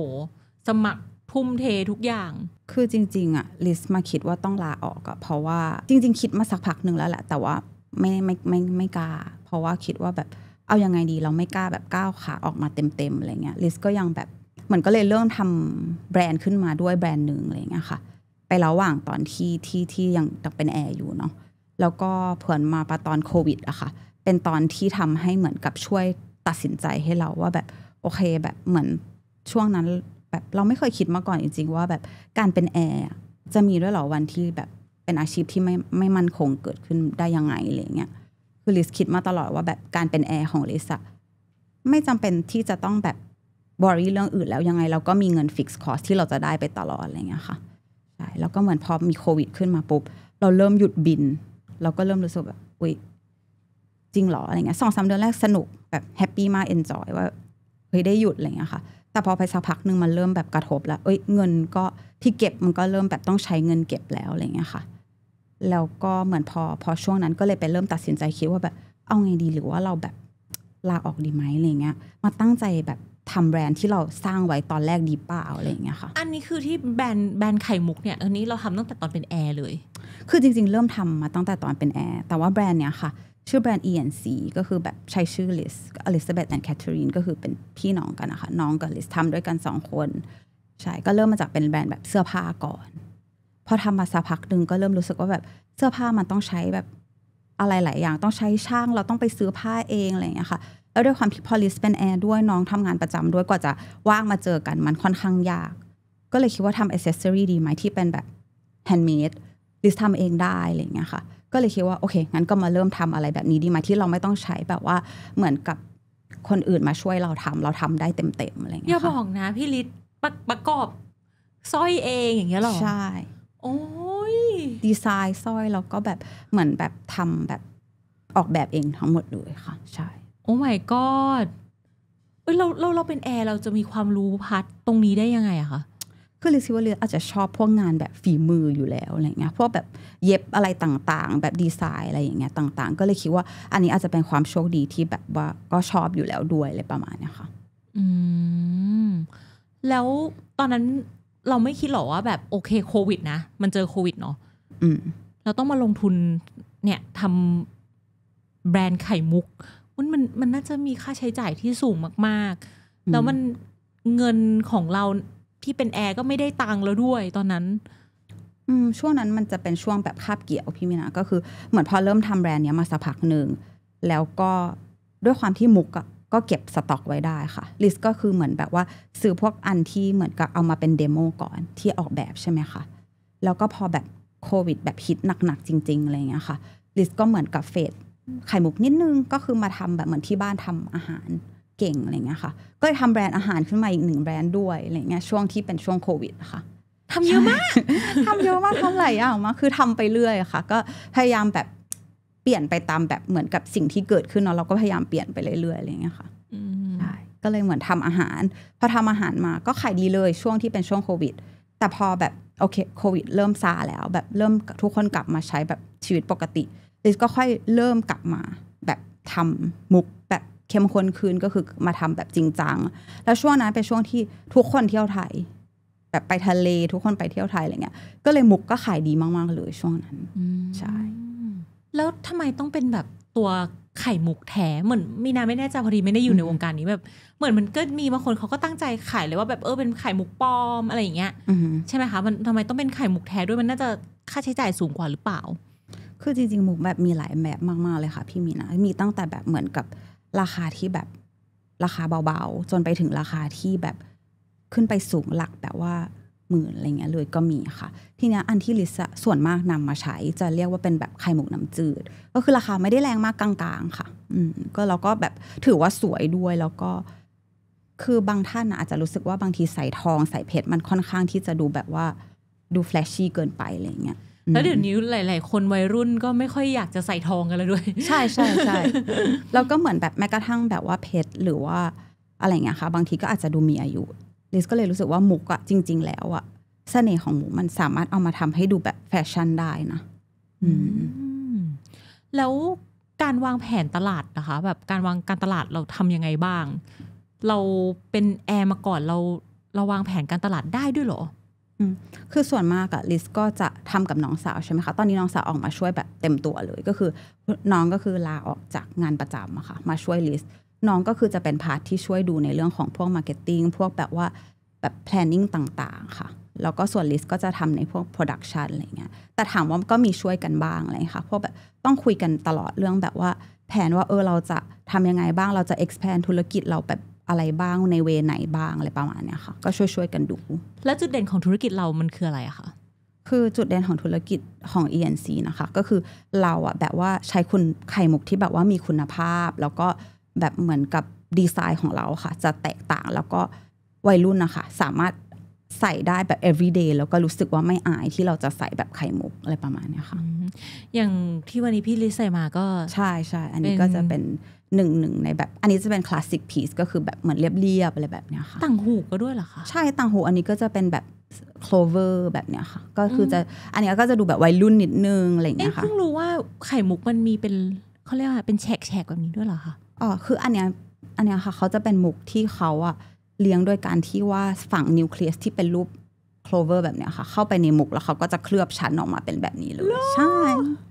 สมัครทุ่มเททุกอย่าง คือจริงๆอะลิสมาคิดว่าต้องลาออกอะเพราะว่าจริง ๆ คิดมาสักพักหนึ่งแล้วแหละ แต่ว่าไม่ไม่ไม่ไม่กล้าเพราะว่าคิดว่าแบบเอายังไงดีเราไม่กล้าแบบก้าวขาออกมาเต็มๆอะไรเงี้ยลิสก็ยังแบบเหมือนก็เลยเริ่มทำแบรนด์ขึ้นมาด้วยแบรนด์หนึ่งอะไรเงี้ยค่ะ ไประหว่างตอนที่ที่ที่ยังเป็นแอร์อยู่เนาะแล้วก็เผื่อมาประตอนโควิดอะค่ะ เป็นตอนที่ทำให้เหมือนกับช่วยตัดสินใจให้เราว่าแบบโอเคแบบเหมือนช่วงนั้นแบบเราไม่เคยคิดมาก่อนจริง ๆ ว่าแบบการเป็นแอร์จะมีด้วยหรอวันที่แบบเป็นอาชีพที่ไม่ไม่มั่นคงเกิดขึ้นได้ยังไงอะไรเงี้ยคือลิสคิดมาตลอดว่าแบบการเป็นแอร์ของลิสอะไม่จำเป็นที่จะต้องแบบบริเรื่องอื่นแล้วยังไง เราก็มีเงินฟิกซ์คอสที่เราจะได้ไปตลอดอะไรเงี้ยค่ะใช่แล้วก็เหมือนพอมีโควิดขึ้นมาปุ๊บ เราเริ่มหยุดบิน เราก็เริ่มรู้สึกแบบอุ้ยจริงหรออะไรเงี้ยสองสาเดือนแรกสนุกแบบแฮปปี้มากเอนจอยว่าเฮ้ยได้หยุดอะไรเงี้ยค่ะแต่พอไปสักพักหนึ่งมันเริ่มแบบกระทบแล้วเอ้ยเงินก็ที่เก็บมันก็เริ่มแบบต้องใช้เงินเก็บแล้วอะไรเงี้ยค่ะ แล้วก็เหมือนพอพอช่วงนั้นก็เลยไปเริ่มตัดสินใจคิดว่าแบบ เอาไงดีหรือว่าเราแบบลาออกดีไหมอะไรเงี้ย มาตั้งใจแบบทำแบรนด์ที่เราสร้างไว้ตอนแรกดีเปล่าอะไรเงี้ยค่ะ อันนี้คือที่แบรนด์แบรนด์ไข่มุกเนี่ย อันนี้เราทำตั้งแต่ตอนเป็นแอร์เลย คือจริงๆ เริ่มทำมาตั้งแต่ตอนเป็นแอร์ แต่ว่าแบรนด์เนี้ยค่ะชื่อแบรนด์ E&C ก็คือแบบใช้ชื่อลิสอลิซาเบธแอนด์แคทเธอรีนก็คือเป็นพี่น้องกันนะคะ น้องกับลิสทำด้วยกันสองคนใช่ก็เริ่มมาจากเป็นแบรนด์แบบเสื้อผ้าก่อนพอทำมาสักพักหนึ่งก็เริ่มรู้สึกว่าแบบเสื้อผ้ามันต้องใช้แบบอะไรหลายอย่าง ต้องใช้ช่างเราต้องไปซื้อผ้าเองอะไรอย่างเงี้ยค่ะ แล้วด้วยความที่พอลิสเป็นแอร์ด้วยน้องทำงานประจำด้วยกว่าจะว่างมาเจอกันมันค่อนข้างยาก ก็เลยคิดว่าทำอิเซอรี่ดีไหมที่เป็นแบบแฮนด์เมดลิสทำเองได้อะไรอย่างเงี้ยค่ะก็เลยคิดว่าโอเค งั้นก็มาเริ่มทำอะไรแบบนี้ดีไหมที่เราไม่ต้องใช้แบบว่าเหมือนกับคนอื่นมาช่วยเราทำเราทำได้เต็มๆอะไรเงี้ยอย่าบอกนะ พี่ลิศประกอบสร้อยเองอย่างเงี้ยหรอ ใช่ โอ้ยดีไซน์สร้อยแล้วก็แบบเหมือนแบบทำแบบออกแบบเองทั้งหมดเลยค่ะใช่โอ้ my god เอ้ยเราเราเราเป็นแอร์ เราจะมีความรู้พัดตรงนี้ได้ยังไงอะคะก็เลยคิดว่าเรืออาจจะชอบพวกงานแบบฝีมืออยู่แล้วอะไรเงี้ยพวกแบบเย็บอะไรต่างๆ แบบดีไซน์อะไรอย่างเงี้ยต่าง ๆ ก็เลยคิดว่าอันนี้อาจจะเป็นความโชคดีที่แบบว่าก็ชอบอยู่แล้วด้วยอะไรประมาณนี้ค่ะอืมแล้วตอนนั้นเราไม่คิดหรอว่าแบบโอเคโควิดนะ มันเจอโควิดเนาะอืมเราต้องมาลงทุนเนี่ยทำแบรนด์ไข่มุกมันมันมันน่าจะมีค่าใช้จ่ายที่สูงมากๆ แล้วมันเงินของเราที่เป็นแอร์ก็ไม่ได้ตังค์แล้วด้วยตอนนั้น ช่วงนั้นมันจะเป็นช่วงแบบคาบเกี่ยว พี่มินะก็คือเหมือนพอเริ่มทำแบรนด์เนี้ยมาสักพักหนึ่ง แล้วก็ด้วยความที่มุกอะก็เก็บสต็อกไว้ได้ค่ะลิสก็คือเหมือนแบบว่าซื้อพวกอันที่เหมือนกับเอามาเป็นเดโมก่อนที่ออกแบบใช่ไหมคะแล้วก็พอแบบโควิด แบบฮิตหนักๆจริงๆอะไรเงี้ยค่ะลิสก็เหมือนกับเฟดไข่มุกนิดนึงก็คือมาทำแบบเหมือนที่บ้านทำอาหารเก่งอะไรเงี้ยค่ะก็ทำแบรนด์อาหารขึ้นมาอีกหนึ่งแบรนด์ด้วยอะไรเงี้ยช่วงที่เป็นช่วงโควิดค่ะทำเยอะมากทำเยอะมากทำหลายอย่างมากคือทำไปเรื่อยค่ะ ก็พยายามแบบเปลี่ยนไปตามแบบเหมือนกับสิ่งที่เกิดขึ้นเนาะเราก็พยายามเปลี่ยนไปเรื่อยๆอะไรเงี้ยค่ะใช่ก็เลยเหมือนทำอาหารพอทำอาหารมาก็ขายดีเลยช่วงที่เป็นช่วงโควิด แต่พอแบบโอเคโควิดเริ่มซาแล้ว แบบเริ่มทุกคนกลับมาใช้แบบชีวิตปกติลิสก็ค่อยเริ่มกลับมา แบบทำมุกแบบเข้มข้นขึ้นก็คือมาทำแบบจริง จัง แล้วช่วงนั้น เป็นช่วงที่ทุกคนเที่ยวไทยแบบไปทะเลทุกคนไปเที่ยวไทยอะไรเงี้ยก็เลยมุกก็ขายดีมาก ๆ เลยช่วงนั้นใช่แล้วทำไมต้องเป็นแบบตัวไข่มุกแท้เหมือนมีนาไม่แน่ใจพอดีไม่ได้อยู่ในวงการนี้แบบ เหมือนมันก็มีบางคนเขาก็ตั้งใจขายเลยว่าแบบเออเป็นไข่มุกปลอม อะไรอย่างเงี้ยใช่ไหมคะมันทำไมต้องเป็นไข่มุกแท้ด้วยมันน่าจะค่าใช้จ่ายสูงกว่าหรือเปล่า คือจริงๆมุกแบบมีหลายแบบมาก ๆเลยค่ะ พี่มีนา มีตั้งแต่แบบเหมือนกับราคาที่แบบราคาเบาๆ จนไปถึงราคาที่แบบขึ้นไปสูงหลักแบบว่า หมื่นอะไรเงี้ยเลยก็มีค่ะ ทีนี้อันที่ลิาส่วนมากนำมาใช้จะเรียกว่าเป็นแบบ ไข่หมกน้าจืด ก็คือราคาไม่ได้แรงมากกลางๆ ค่ะ อืม ก็เราก็แบบถือว่าสวยด้วย แล้วก็คือบางท่านอาจจะรู้สึกว่าบางทีใส่ทองใส่เพชร มันค่อนข้างที่จะดูแบบว่าดูแฟลชชี่เกินไปอะไรเงี้ยแล้วเดี๋ยวนี้หลายๆ คนวัยรุ่นก็ไม่ค่อยอยากจะใส่ทองกันแล้วด้วย ใช่ใช่ใช่แล้วก็เหมือนแบบแม้กระทั่งแบบว่าเพชรหรือว่าอะไรเงี้ยค่ะบางทีก็อาจจะดูมีอายุลิสก็เลยรู้สึกว่ามุกอะจริง ๆ แล้วอะเสน่ห์ของหมูมันสามารถเอามาทำให้ดูแบบแฟชั่นได้นะแล้วการวางแผนตลาดนะคะ แบบการวางการตลาดเราทำยังไงบ้าง เราเป็นแอร์มาก่อนเราเราวางแผนการตลาดได้ด้วยหรอคือส่วนมากอะลิสก็จะทำกับน้องสาวใช่ไหมคะตอนนี้น้องสาวออกมาช่วยแบบเต็มตัวเลยก็คือ น้องก็คือลาออกจากงานประจำอะคะ่ะมาช่วยลิส น้องก็คือจะเป็นพาร์ทที่ช่วยดูในเรื่องของพวกมาร์เก็ตติ้งพวกแบบว่าแบบ planning ต่างๆค่ะ แล้วก็ส่วนลิสก็จะทำในพวก production อะไรเงี้ยแต่ถามว่าก็มีช่วยกันบ้างเลยค่ะพวกแบบต้องคุยกันตลอดเรื่องแบบว่าแผนว่าเออเราจะทำยังไงบ้างเราจะ expand ธุรกิจเราแบบอะไรบ้างในเวไหนบ้าง อะไรประมาณเนี้ยค่ะ ก็ช่วย ๆ กันดู แล้วจุดเด่นของธุรกิจเรา มันคืออะไรอะคะคือจุดเด่นของธุรกิจของ ENC นะคะ ก็คือเราอะแบบว่าใช้คุณไข่มุกที่แบบว่ามีคุณภาพแล้วก็แบบเหมือนกับดีไซน์ของเราค่ะ จะแตกต่าง แล้วก็วัยรุ่นนะคะสามารถใส่ได้แบบ everyday แล้วก็รู้สึกว่าไม่อายที่เราจะใส่แบบไข่มุกอะไรประมาณนี้ค่ะอย่างที่วันนี้พี่ลิใส่มาก็ใช่ใช่อันนี้ก็จะเป็นหนึ่งหนึ่งในแบบอันนี้จะเป็นคลาสสิกพีซก็คือแบบเหมือนเรียบๆอะไรแบบเนี้ยค่ะต่างหูก็ด้วยเหรอคะ ใช่ต่างหู อันนี้ก็จะเป็นแบบโคลเวอร์แบบเนี้ยค่ะ ก็คือจะอันนี้ก็จะดูแบบวัยรุ่นนิดนึงอะไรอย่างเงี้ยค่ะเพิ่งรู้ว่าไข่มุกมันมีเป็นเขาเรียกว่าเป็นแฉกแฉกแบบนี้ด้วยเหรอคะอ๋อคืออันเนี้ยอันเนี้ยค่ะเขาจะเป็นมุกที่เขาอะเลี้ยงด้วยการที่ว่าฝั่งนิวเคลียสที่เป็นรูปโคลเวอร์แบบเนี้ยค่ะเข้าไปในมุกแล้วเขาก็จะเคลือบชั้นออกมาเป็นแบบนี้เลยใช่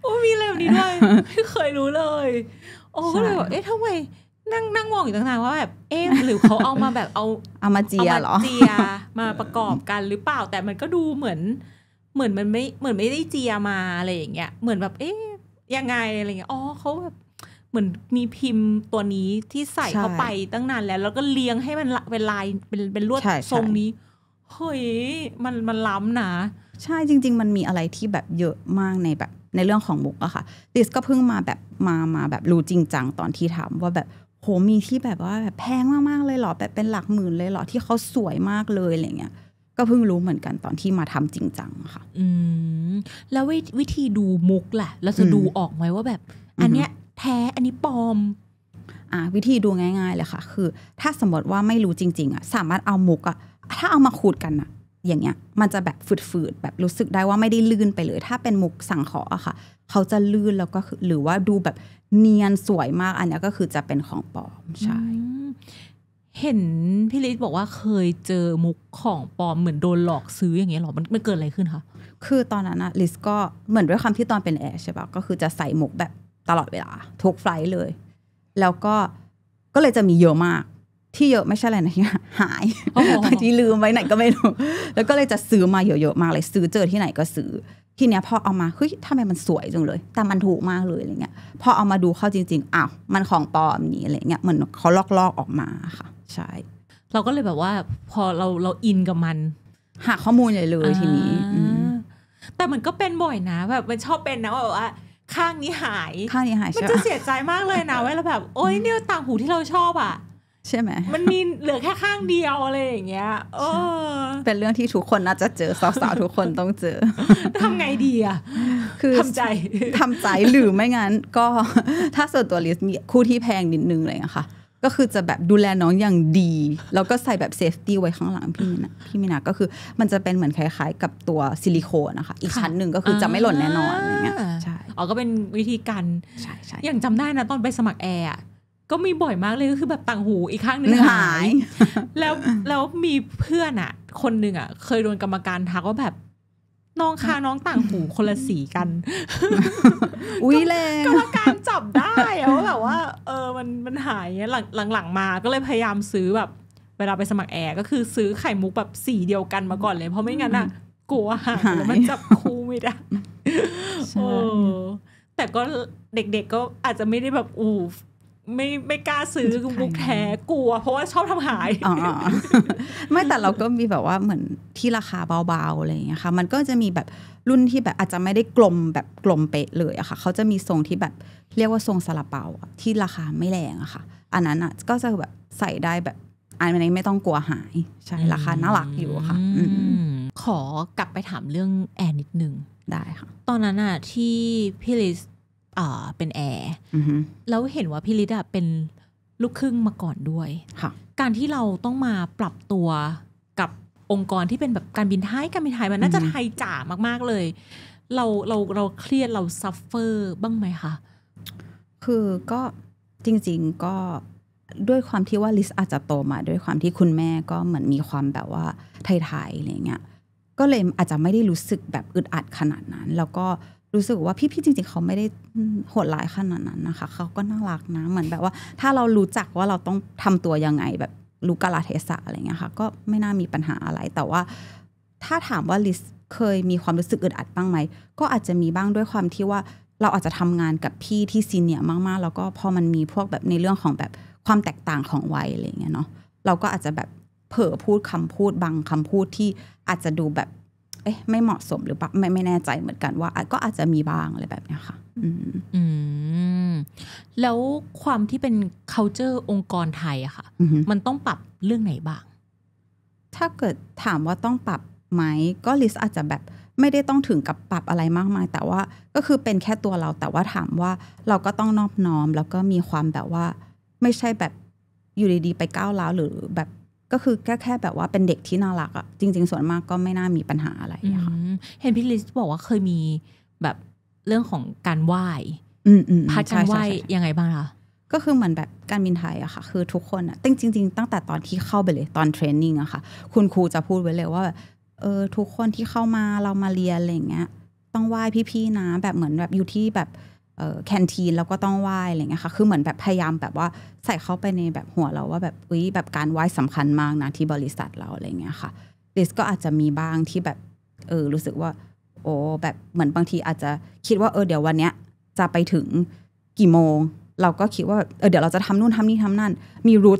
โอ้มีอะไรแบบนี้ด้วยไม่เคยรู้เลยโอ้ก็เลยบอกเอ๊ะทำไมนั่งนั่งมองอยู่ตั้งนานว่าแบบเอ๊ะหรือเขาเอามาแบบเอาเอามาเจียหรอเจียมาประกอบกันหรือเปล่าแต่มันก็ดูเหมือน เหมือนมันไม่เหมือนไม่ได้เจียมาอะไรอย่างเงี้ยเหมือนแบบ เอ๊ะยังไงอะไรเงี้ยอ๋อเขาแบบเหมือนมีพิมพ์ตัวนี้ที่ใส่เข้าไปตั้งนานแล้ว แล้วก็เลี้ยงให้มันเป็นลายเป็นเป็นลวดทรงนี้เฮ้ยมันมันล้ำนะใช่จริง ๆ มันมีอะไรที่แบบเยอะมากในแบบในเรื่องของมุกอะค่ะดิสก็เพิ่งมาแบบมามาแบบรู้จริงจังตอนที่ทำว่าแบบโหมีที่แบบว่า แบบแพงมากๆเลยเหรอแบบเป็นหลักหมื่นเลยเหรอที่เขาสวยมากเลยอะไรเงี้ยก็เพิ่งรู้เหมือนกันตอนที่มาทำจริงจังค่ะ อืม แล้ววิธีดูมุกแหละเราจะดูออกไหมว่าแบบ อันเนี้ย แท้อันนี้ปลอม อ่า วิธีดูง่ายๆเลยค่ะ คือ ถ้าสมมติว่าไม่รู้จริง ๆอะสามารถเอามุกอะถ้าเอามาขูดกันอะอย่างเงี้ยมันจะแบบฝืดๆแบบรู้สึกได้ว่าไม่ได้ลื่นไปเลย ถ้าเป็นมุกสั่งขออะค่ะ เขาจะลื่นแล้วก็หรือว่าดูแบบเนียนสวยมากอันนี้ก็คือจะเป็นของปลอมใช่เห็นพี่ลิศบอกว่าเคยเจอมุกของปลอมเหมือนโดนหลอกซื้ออย่างเงี้ยหรอมันมันเกิดอะไรขึ้นคะคือตอนนั้นอะลิศก็เหมือนด้วยความที่ตอนเป็นแอร์ใช่ปะก็คือจะใส่มุกแบบตลอดเวลาทุกไฟล์เลย แล้วก็ก็เลยจะมีเยอะมากที่เยอะไม่ใช่อะไรนะที่หายบางทีลืมไว้ไหนก็ไม่รู้แล้วก็เลยจะซื้อมาเยอะๆมากเลย ซื้อเจอที่ไหนก็ซื้อทีเนี้ยพอเอามาเฮ้ยทำไมมันสวยจังเลย แต่มันถูกมากเลยอะไรเงี้ยพอเอามาดูเข้าจริง ๆอ้าวมันของปลอมนี่อะไรเงี้ยเหมือนเขาลอกๆออกมาค่ะใช่เราก็เลยแบบว่า พอเราเราอินกับมัน หาข้อมูลเลยเลยทีนี้แต่มันก็เป็นบ่อยนะ แบบมันชอบเป็นนะว่าข้างนี้หายข้างนี้หายมันจะเสียใจมากเลยนะเวลาแบบโอ้ยเนี่ยต่างหูที่เราชอบอ่ะใช่ไหมมันมีเหลือแค่ข้างเดียวอะไรอย่างเงี้ยเอเป็นเรื่องที่ทุกคนน่าจะเจอ สาวๆ ทุกคนต้องเจอทำไงดีอ่ะคือทำใจทำใจหรือไม่งั้นก็ถ้าส่วนตัวลิสมีคู่ที่แพงนิดนึงเลยนะค่ะ ก็คือจะแบบดูแลน้องอย่างดี แล้วก็ใส่แบบเซฟตี้ไว้ข้างหลังพี่มินาพี่มินาก็คือมันจะเป็นเหมือนคล้ายๆกับตัวซิลิโคนนะคะอีกชั้นหนึ่งก็คือจะไม่หล่นแน่นอนอย่างเงี้ยใช่อ๋อก็เป็นวิธีการใช่ใช่อย่างจำได้นะตอนไปสมัครแอร์ก็มีบ่อยมากเลยก็คือแบบต่างหูอีกข้างหนึ่งหาย แล้วแล้วมีเพื่อนอ่ะ คนหนึ่งอ่ะ เคยโดนกรรมการทักว่าแบบ น้องคาน้องต่างหูคนละสีกัน อุ้ยแรงกรรมการจับได้ว่าแบบว่าเออมันมันหายเงี้ย หลังหลังมา ก็เลยพยายามซื้อแบบ เวลาไปสมัครแอร์ก็คือซื้อไข่มุกแบบสีเดียวกันมาก่อนเลย เพราะไม่งั้นอ่ะ กลัวหายแล้วมันจับคู่ไม่ได้โอ้แต่ก็เด็ก ๆ ก็อาจจะไม่ได้แบบอูไม่ไม่กล้าซื้อบุ๊กแท้กลัว เพราะว่าชอบทำหายอไม่แต่เราก็มีแบบว่าเหมือนที่ราคาเบาๆอะไรอย่างเงี้ยค่ะมันก็จะมีแบบรุ่นที่แบบอาจจะไม่ได้กลมแบบกลมเป๊ะเลยอะค่ะเขาจะมีทรงที่แบบเรียกว่าทรงสลับเปาที่ราคาไม่แรงอะค่ะ อันนั้นอะก็จะแบบใส่ได้แบบอันนี้ไม่ต้องกลัวหาย ใช่ราคาน่ารักอยู่ค่ะขอกลับไปถามเรื่องแอร์นิดนึงได้ค่ะ ตอนนั้นอะที่พี่ลิสเป็นแอร์แล้วเห็นว่าพี่ลิดอะเป็นลูกครึ่งมาก่อนด้วย การที่เราต้องมาปรับตัวกับองค์กรที่เป็นแบบการบินไทยการบินไทยมันน่าจะไทยจ๋ามาก ๆเลย เราเราเราเครียดเราซัฟเฟอร์บ้างไหมคะคือก็จริงๆก็ด้วยความที่ว่าลิสอาจจะโตมาด้วยความที่คุณแม่ก็เหมือนมีความแบบว่าไทยๆอะไรเงี้ย ก็เลยอาจจะไม่ได้รู้สึกแบบอึดอัดขนาดนั้น แล้วก็รู้สึกว่าพี่ๆจริงๆเขาไม่ได้โหดร้ายขนาดนั้นนะคะเขาก็น่ารักนะเหมือนแบบว่าถ้าเรารู้จักว่าเราต้องทำตัวยังไงแบบรู้กาลเทศะอะไรเงี้ยค่ะก็ไม่น่ามีปัญหาอะไรแต่ว่า ถ้าถามว่าลิสเคยมีความรู้สึกอึดอัดบ้างไหมก็อาจจะมีบ้างด้วยความที่ว่าเราอาจจะทำงานกับพี่ที่ซีเนียมาก ๆ แล้วก็พอมันมีพวกแบบในเรื่องของแบบความแตกต่างของวัยอะไรเงี้ยเนาะเราก็อาจจะแบบเผลอพูดคำพูดบางคำพูดที่อาจจะดูแบบเอ๊ะไม่เหมาะสมหรือเปล่าไม่ไม่แน่ใจเหมือนกันว่าก็อาจจะมีบ้างอะไรแบบนี้ค่ะอืมแล้วความที่เป็น culture องค์กรไทยอะค่ะมันต้องปรับเรื่องไหนบ้าง ถ้าเกิดถามว่าต้องปรับไหมก็ลิสอาจจะแบบไม่ได้ต้องถึงกับปรับอะไรมากมาย แต่ว่าก็คือเป็นแค่ตัวเราแต่ว่าถามว่าเราก็ต้องนอบน้อม แล้วก็มีความแบบว่า ไม่ใช่แบบอยู่ดีๆไปก้าวร้าวหรือแบบก็คือแค่แค่แบบว่าเป็นเด็กที่น่ารักอะจริง ๆ ส่วนมากก็ไม่น่ามีปัญหาอะไรค่ะเห็นพี่ลิสบอกว่าเคยมีแบบเรื่องของการไหว้พัดการไหว้ยังไงบ้างคะก็คือเหมือนแบบการบินไทยอะค่ะคือทุกคนอะจริงจริงตั้งแต่ตอนที่เข้าไปเลยตอนเทรนนิ่งอะค่ะ คุณครูจะพูดไว้เลยว่าเออทุกคนที่เข้ามาเรามาเรียนอะไรเงี้ย ต้องไหว้พี่ๆนะ แบบเหมือนแบบอยู่ที่แบบแคนทีนแล้วก็ต้องไหว้อะไรเงี้ยค่ะ คือเหมือนแบบพยายามแบบว่าใส่เข้าไปในแบบหัวเราว่าแบบอุ้ยแบบการไหว้สำคัญมากนะที่บริษัทเราอะไรเงี้ยค่ะลิสก็อาจจะมีบ้างที่แบบเออรู้สึกว่าโอ้แบบเหมือนบางทีอาจจะคิดว่าเออเดี๋ยววันเนี้ยจะไปถึงกี่โมงเราก็คิดว่าเออเดี๋ยวเราจะทำนู่นทำนี่ทำนั่น มีรูท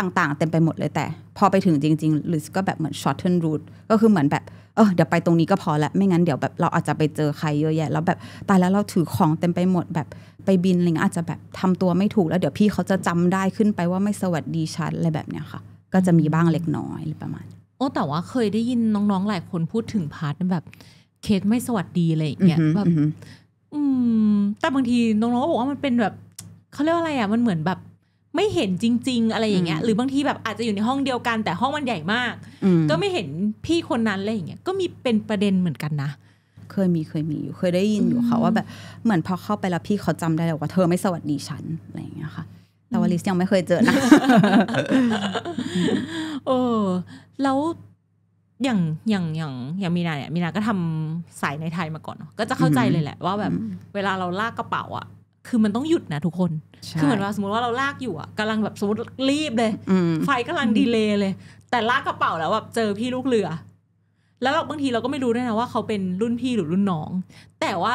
ต่างๆเต็มไปหมดเลยแต่ พอไปถึงจริงๆลิสก็แบบเหมือนช็อตเทิลรูทก็คือเหมือนแบบเออเดี๋ยวไปตรงนี้ก็พอละไม่งั้นเดี๋ยวแบบเราอาจจะไปเจอใครเยอะแยะ แล้วแบบตายแล้วเราถือของเต็มไปหมดแบบไปบินอะไรเงี้ยอาจจะแบบทำตัวไม่ถูกแล้วเดี๋ยวพี่เขาจะจำได้ขึ้นไปว่าไม่สวัสดีชัดอะไรแบบเนี้ยค่ะ ก็จะมีบ้างเล็กน้อยประมาณ โอ้แต่ว่าเคยได้ยินน้องๆ หลายคนพูดถึงพาร์ทแบบเคสไม่สวัสดีอะไรอย่างเงี้ยแบบอืมแต่บางทีน้องๆบอกว่ามันเป็นแบบเขาเรียกว่าอะไรอ่ะมันเหมือนแบบไม่เห็นจริง ๆ อะไรอย่างเงี้ยหรือบางทีแบบอาจจะอยู่ในห้องเดียวกันแต่ห้องมันใหญ่มากก็ไม่เห็นพี่คนนั้นอะไรอย่างเงี้ยก็มีเป็นประเด็นเหมือนกันนะเคยมีเคยมีอยู่ เคยได้ยินอยู่ค่ะว่าแบบเหมือนพอเข้าไปแล้วพี่เขาจำได้แล้วว่าเธอไม่สวัสดีฉันอะไรอย่างเงี้ยค่ะแต่วอลิสยังไม่เคยเจอนะโอ้แล้วอย่างอย่างอย่างอย่างมีนาเนี่ย มีนาก็ทำสายในไทยมาก่อนก็จะเข้าใจเลยแหละ ว่าแบบ เวลาเราลากกระเป๋าอะคือมันต้องหยุดนะ ทุกคน คือเหมือนว่าสมมติว่าเราลากอยู่อะกำลังแบบสมมติรีบเลย ไฟกำลังดีเลย์เลย แต่ลากกระเป๋าแล้วแบบเจอพี่ลูกเรือ แล้วบางทีเราก็ไม่รู้ด้วยนะว่าเขาเป็นรุ่นพี่หรือรุ่นน้อง แต่ว่า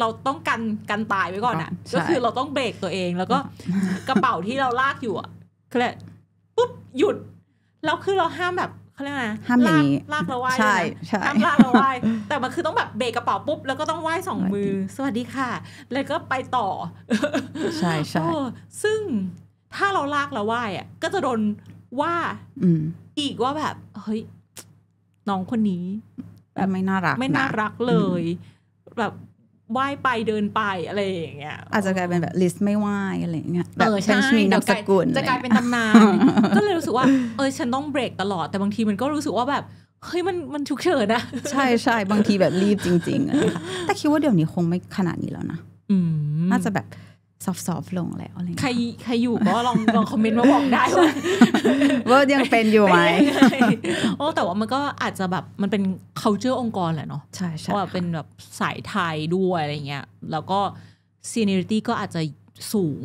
เราต้องกันกันตายไว้ก่อนอะก็คือเราต้องเบรกตัวเอง แล้วก็กระเป๋าที่เราลากอยู่อะคือแหละปุ๊บหยุด แล้วคือเราห้ามแบบเขาเรียกไงห้ามอย่างนี้ลากเราไหว้ใช่ใช่ห้ามลากเราไหว้แต่มันคือต้องแบบเบรกระเป๋าปุ๊บแล้วก็ต้องไหว้สองมือ สวัสดีค่ะ แล้วก็ไปต่อ ใช่ใช่ซึ่งถ้าเราลากเราไหว้อะก็จะโดนว่าอีกว่าแบบ เฮ้ย น้องคนนี้แบบไม่น่ารัก ไม่น่ารักเลย แบบว่ายไปเดินไปอะไรอย่างเงี้ยอาจจะกลายเป็นแบบ ลิสไม่ว่ายอะไรอย่างเงี้ยแอบฉันมีนามสกุลจะกลายเป็นตำนานก็เลยรู้สึกว่าเออฉันต้องเบรกตลอดแต่บางทีมันก็รู้สึกว่าแบบเฮ้ย มันมันฉุกเฉินนะใช่ใช่บางทีแบบรีบจริงๆอะไรค่แต่คิดว่าเดี๋ยวนี้คงไม่ขนาดนี้แล้วนะน่าจะแบบซอฟซลงแล้วอะไรใครใครอยู่ ก็ลองลองคอมเมนต์มาบอกได้ว่าว่ายังเป็นอยู่ไหมโอ้แต่ว่ามันก็อาจจะแบบมันเป็น culture องค์กรแหละเนาะใช่ใช่ว่าเป็นแบบสายไทยด้วย อะไรเงี้ย แล้วก็ seniority ก็อาจจะสูง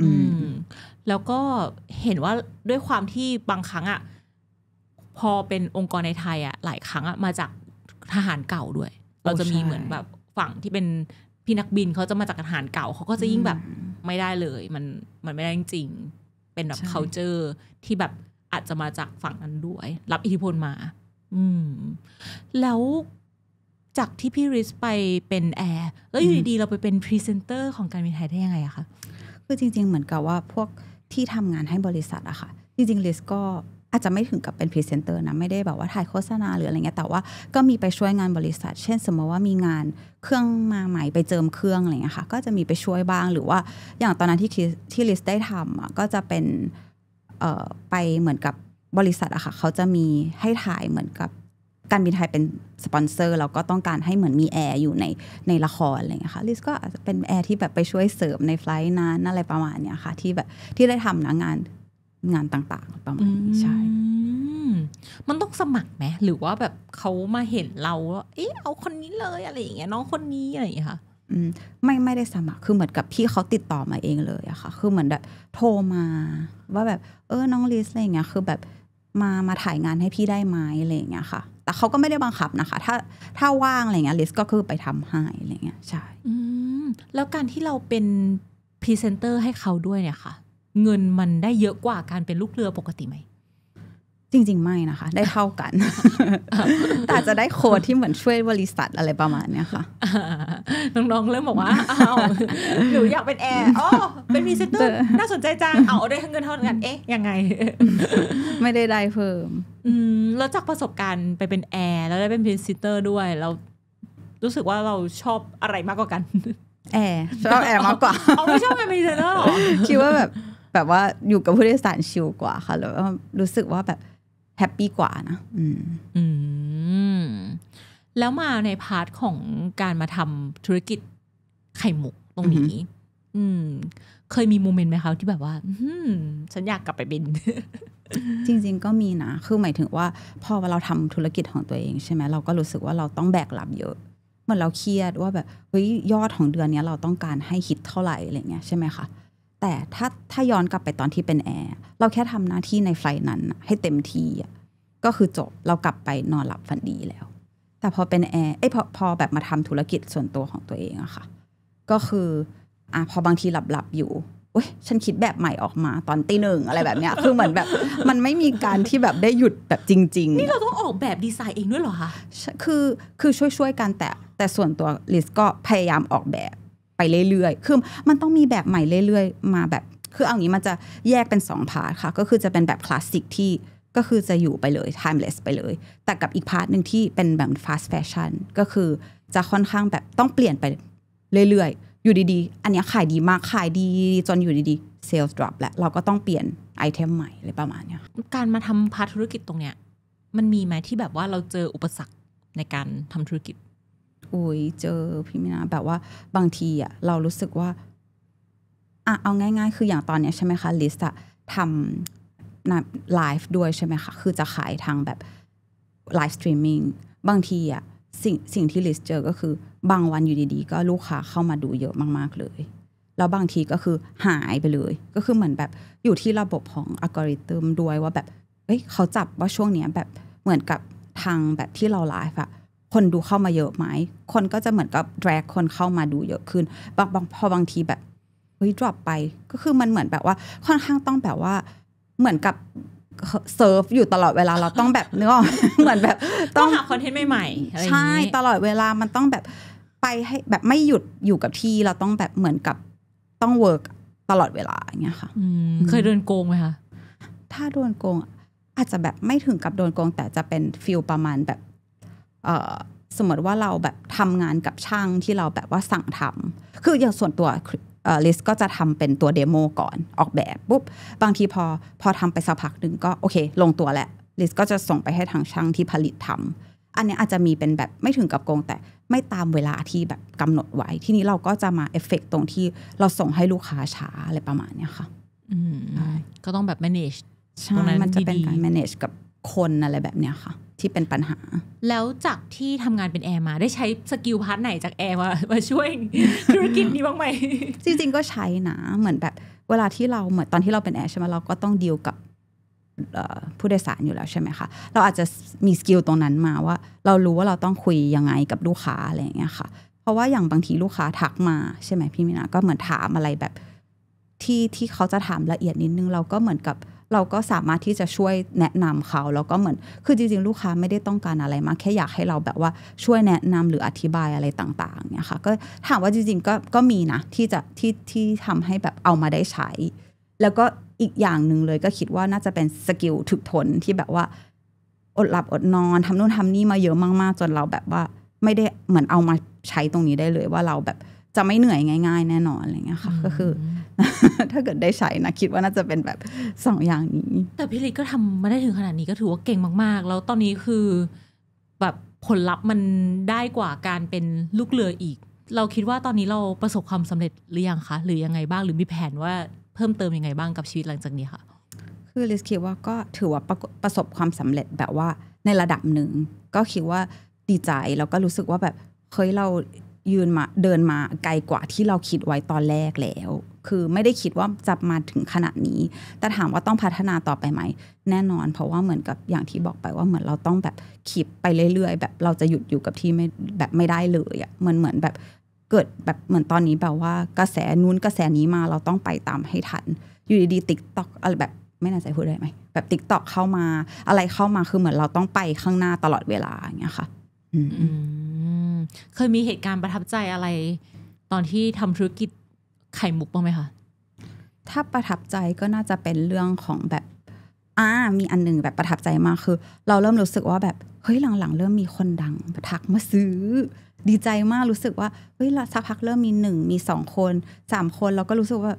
อืม แล้วก็เห็นว่าด้วยความที่บางครั้งอะพอเป็นองค์กรในไทยอะหลายครั้งอะมาจากทหารเก่าด้วย เราจะมีเหมือนแบบฝั่งที่เป็นพี่นักบินเขาจะมาจากทหารเก่าเขาก็จะยิ่งแบบไม่ได้เลย มันมันไม่ได้จริงเป็นแบบ culture ที่แบบอาจจะมาจากฝั่งนั้นด้วย รับอิทธิพลมา อืมแล้วจากที่พี่ริสไปเป็นแอร์แล้วอยู่ดีๆเราไปเป็นพรีเซนเตอร์ของการบินไทยได้ยังไงอะคะคือจริง ๆเหมือนกับว่าพวกที่ทำงานให้บริษัทอะคะ่ะ จริง ๆริสก็อาจจะไม่ถึงกับเป็นพรีเซนเตอร์นะไม่ได้แบบว่าถ่ายโฆษณาหรืออะไรเงี้ยแต่ว่าก็มีไปช่วยงานบริษัท เช่นสมมติว่ามีงานเครื่องมาใหม่ไปเจิมเครื่องอะไรเงี้ยค่ะก็จะมีไปช่วยบ้างหรือว่าอย่างตอนนั้นที่ที่ลิสได้ทำอ่ะก็จะเป็นเอ่อไปเหมือนกับบริษัทอะค่ะเขาจะมีให้ถ่ายเหมือนกับการบินไทยเป็นสปอนเซอร์เราก็ต้องการให้เหมือนมีแอร์อยู่ในในละครอะไรเงี้ยค่ะลิสก็เป็นแอร์ที่แบบไปช่วยเสริมในไฟล์นั้นอะไรประมาณเนี้ยค่ะที่แบบที่ได้ทำนะงานงานต่างๆ ประมาณนี้ใช่มันต้องสมัครไหม หรือว่าแบบเขามาเห็นเราเอ๊ะ เอาคนนี้เลยอะไรอย่างเงี้ย น้องคนนี้อะไรอย่างเงี้ยค่ะไม่ไม่ได้สมัคร คือเหมือนกับพี่เขาติดต่อมาเองเลยอะค่ะ คือเหมือนแบบโทรมา ว่าแบบ เออ น้องลิสอะไรเงี้ย คือแบบมา มาถ่ายงานให้พี่ได้ไหมอะไรเงี้ยค่ะ แต่เขาก็ไม่ได้บังคับนะคะ ถ้าถ้าว่างอะไรเงี้ยลิสก็คือไปทำให้อะไรเงี้ยใช่ อืแล้วการที่เราเป็นพรีเซนเตอร์ให้เขาด้วยเนี่ยค่ะเงินมันได้เยอะกว่าการเป็นลูกเรือปกติไหม จริงๆไม่นะคะ ได้เท่ากัน แต่จะได้โค้ดที่เหมือนช่วยบริษัทอะไรประมาณเนี้ยค่ะ น้องๆเริ่มบอกว่าอ้าหนูอยากเป็นแอร์อ๋อเป็นมีเซนเตอร์ น่าสนใจจังเอาได้เงินเท่ากัน เอ๊ะ ยังไง ไม่ได้ได้เพิ่มอืมแล้วจากประสบการณ์ไปเป็นแอร์แล้วได้เป็นพรีเซนเตอร์ด้วยเรา รู้สึกว่าเราชอบอะไรมากกว่ากัน แอร์ชอบแอร์มากกว่าเอาไม่ชอบเป็นพรีเซนเตอร์หรอคิดว่าแบบแบบว่าอยู่กับผู้โดยสารชิลกว่า ค่ะแล้วรู้สึกว่าแบบแฮปปี้กว่านะ อืม อืมแล้วมาในพาร์ทของการมาทำธุรกิจไข่หมกตรงนี้ อืม เคยมีโมเมนต์ไหมคะ ที่แบบว่าฉันอยากกลับไปบินจริงๆก็มีนะ คือหมายถึงว่าพอเราทำธุรกิจของตัวเองใช่ไหมเราก็รู้สึกว่าเราต้องแบกรับเยอะ เหมือนเราเครียดว่าแบบเฮ้ยยอดของเดือนนี้เราต้องการให้ฮิตเท่าไหร่อะไรเงี้ยใช่ไหมคะแต่ถ้าถ้าย้อนกลับไปตอนที่เป็นแอร์ เราแค่ทำหน้าที่ในไฟนั้นให้เต็มที่ก็คือจบเรากลับไปนอนหลับฝันดีแล้ว แต่พอเป็นแอร์ไอ้พอพอแบบมาทำธุรกิจส่วนตัวของตัวเองอะค่ะก็คืออ่ะพอบางทีหลับหลับอยู่โอ้ยฉันคิดแบบใหม่ออกมาตอนตีหนึ่งอะไรแบบเนี้ยคือเหมือนแบบมันไม่มีการที่แบบได้หยุดแบบจริงๆนี่เราต้องออกแบบดีไซน์เองด้วยเหรอคะคือคือช่วยๆกันแต่ แต่ส่วนตัวลิสก็พยายามออกแบบไปเรื่อย ๆ คือ มันต้องมีแบบใหม่เรื่อย ๆ มาแบบคือเอางี้มันจะแยกเป็นสองพาร์ทค่ะก็คือจะเป็นแบบคลาสสิกที่ก็คือจะอยู่ไปเลย timeless ไปเลย แต่กับอีกพาร์ทหนึ่งที่เป็นแบบ fast fashion ก็คือจะค่อนข้างแบบต้องเปลี่ยนไปเรื่อยๆอยู่ดีๆ อันนี้ขายดีมาก ขายดีจนอยู่ดีๆ sales drop แล้วเราก็ต้องเปลี่ยนไอเทมใหม่อะไรประมาณเนี้ยการมาทำพาร์ทธุรกิจตรงเนี้ยมันมีไหมที่แบบว่าเราเจออุปสรรคในการทำธุรกิจอุ๋ยเจอพี่มินา แบบว่าบางทีอะเรารู้สึกว่าอะเอาง่าย ๆ คืออย่างตอนเนี้ยใช่ไหมคะลิสต์อะทำนไลฟ์ด้วยใช่ไหมคะ คือจะขายทางแบบไลฟ์สตรีมมิ่งบางทีอะสิ่งสิ่งที่ลิสเจอก็คือบางวันอยู่ดี ๆ ก็ลูกค้าเข้ามาดูเยอะมากๆเลย แล้วบางทีก็คือหายไปเลย ก็คือเหมือนแบบอยู่ที่ระบบของอัลกอริทึมด้วยว่าแบบเฮ้ยเขาจับว่าช่วงเนี้ยแบบเหมือนกับทางแบบที่เราไลฟ์อะคนดูเข้ามาเยอะไหม คนก็จะเหมือนกับ drag คนเข้ามาดูเยอะขึ้น บาง บาง พอบางทีแบบ เฮ้ย drop ไป ก็คือมันเหมือนแบบว่า ค่อนข้างต้องแบบว่า เหมือนกับเซิร์ฟอยู่ตลอดเวลา เราต้องแบบเนื้อเหมือนแบบต้องหาคอนเทนต์ใหม่ๆใช่ตลอดเวลา มันต้องแบบไปให้แบบไม่หยุดอยู่กับที่ เราต้องแบบเหมือนกับต้องเวิร์กตลอดเวลาอย่างเงี้ยค่ะเคยโดนโกงไหมคะถ้าโดนโกงอาจจะแบบไม่ถึงกับโดนโกง แต่จะเป็นฟิลประมาณแบบสมมติว่าเราแบบทำงานกับช่างที่เราแบบว่าสั่งทำ คืออย่างส่วนตัวลิสก็จะทำเป็นตัวเดโมก่อนออกแบบปุ๊บบางทีพอพอทำไปสักพักหนึ่งก็โอเค ลงตัวแหละลิสก็จะส่งไปให้ทางช่างที่ผลิตทำอันนี้อาจจะมีเป็นแบบไม่ถึงกับโกงแต่ไม่ตามเวลาที่แบบกำหนดไว้ที่นี้เราก็จะมาเอฟเฟกตรงที่เราส่งให้ลูกค้าช้าอะไรประมาณนี้ค่ะก็ต้องแบบ manage ใช่มันจะเป็นการ manage กับคนอะไรแบบเนี้ยค่ะ ที่เป็นปัญหา แล้วจากที่ทำงานเป็นแอร์มา ได้ใช้สกิลพาร์ทไหนจากแอร์มามาช่วยธุรกิจนี้บ้างไหมจริงๆ ก็ใช้นะเหมือนแบบ เวลาที่เราเหมือนตอนที่เราเป็นแอร์ใช่ไหมเราก็ต้องดีลกับผู้โดยสารอยู่แล้วใช่ไหมคะ เราอาจจะมีสกิลตรงนั้นมาว่า เรารู้ว่าเราต้องคุยยังไงกับลูกค้า อะไรอย่างเงี้ยค่ะ เพราะว่าอย่างบางทีลูกค้าทักมาใช่ไหมพี่มินาก็เหมือนถามอะไรแบบ ที่ที่เขาจะถามละเอียดนิดนึงเราก็เหมือนกับเราก็สามารถที่จะช่วยแนะนำเขาแล้วก็เหมือนคือจริง ๆลูกค้าไม่ได้ต้องการอะไรมาก แค่อยากให้เราแบบว่าช่วยแนะนำหรืออธิบายอะไรต่าง ๆเนี่ยค่ะ ก็ถามว่าจริงๆ ก็ก็มีนะ ที่จะที่ที่ทำให้แบบเอามาได้ใช้ แล้วก็อีกอย่างหนึ่งเลยก็คิดว่าน่าจะเป็นสกิลถึกทนที่แบบว่าอดหลับอดนอนทำนู่นทำนี่มาเยอะมากๆ จนเราแบบว่า ไม่ได้เหมือนเอามาใช้ตรงนี้ได้เลยว่าเราแบบจะไม่เหนื่อยง่าย ๆแน่นอนอะไรเงี้ยค่ะก็คือ ถ้าเกิดได้ใช้นะ คิดว่าน่าจะเป็นแบบสองอย่างนี้ แต่พี่ลิศก็ทำมาได้ถึงขนาดนี้ก็ถือว่าเก่งมากๆ แล้วตอนนี้คือแบบผลลัพธ์มันได้กว่าการเป็นลูกเรืออีก เราคิดว่าตอนนี้เราประสบความสำเร็จหรือยังคะหรือยังไงบ้างหรือมีแผนว่าเพิ่มเติมยังไงบ้างกับชีวิตหลังจากนี้ค่ะคือลิศคิดว่าก็ถือว่าประประสบความสำเร็จแบบว่าในระดับหนึ่งก็คิดว่าดีใจแล้วก็รู้สึกว่าแบบเฮ้ยเรายืนมาเดินมาไกลกว่าที่เราคิดไว้ตอนแรกแล้ว คือไม่ได้คิดว่าจะมาถึงขนาดนี้ แต่ถามว่าต้องพัฒนาต่อไปไหม แน่นอน เพราะว่าเหมือนกับอย่างที่บอกไปว่าเหมือนเราต้องแบบขีบไปเรื่อย ๆ แบบเราจะหยุดอยู่กับที่ไม่แบบไม่ได้เลยอะ่ะมือนเหมือนแบบเกิดแบบเหมือนตอนนี้แบบว่ากระแสนู้นกระแสนี้มาเราต้องไปตามให้ทัน อยู่ดีๆติ๊กต็อกอะไรแบบไม่น่าจะพูดได้ไหม แบบติ๊กต็อกเข้ามา อะไรเข้ามาคือเหมือนเราต้องไปข้างหน้าตลอดเวลาอย่างเงี้ยค่ะเคยมีเหตุการณ์ประทับใจอะไร ตอนที่ทำธุรกิจไข่มุกบ้างไหมคะ ถ้าประทับใจก็น่าจะเป็นเรื่องของแบบอ่ามีอันหนึ่งแบบประทับใจมากคือ เราเริ่มรู้สึกว่าแบบเฮ้ยหลังๆ เริ่มมีคนดังมาทักมาซื้อ ดีใจมากรู้สึกว่าเฮ้ยสักพักเริ่มมีหนึ่งมีสองคนสามคนเราก็รู้สึกว่า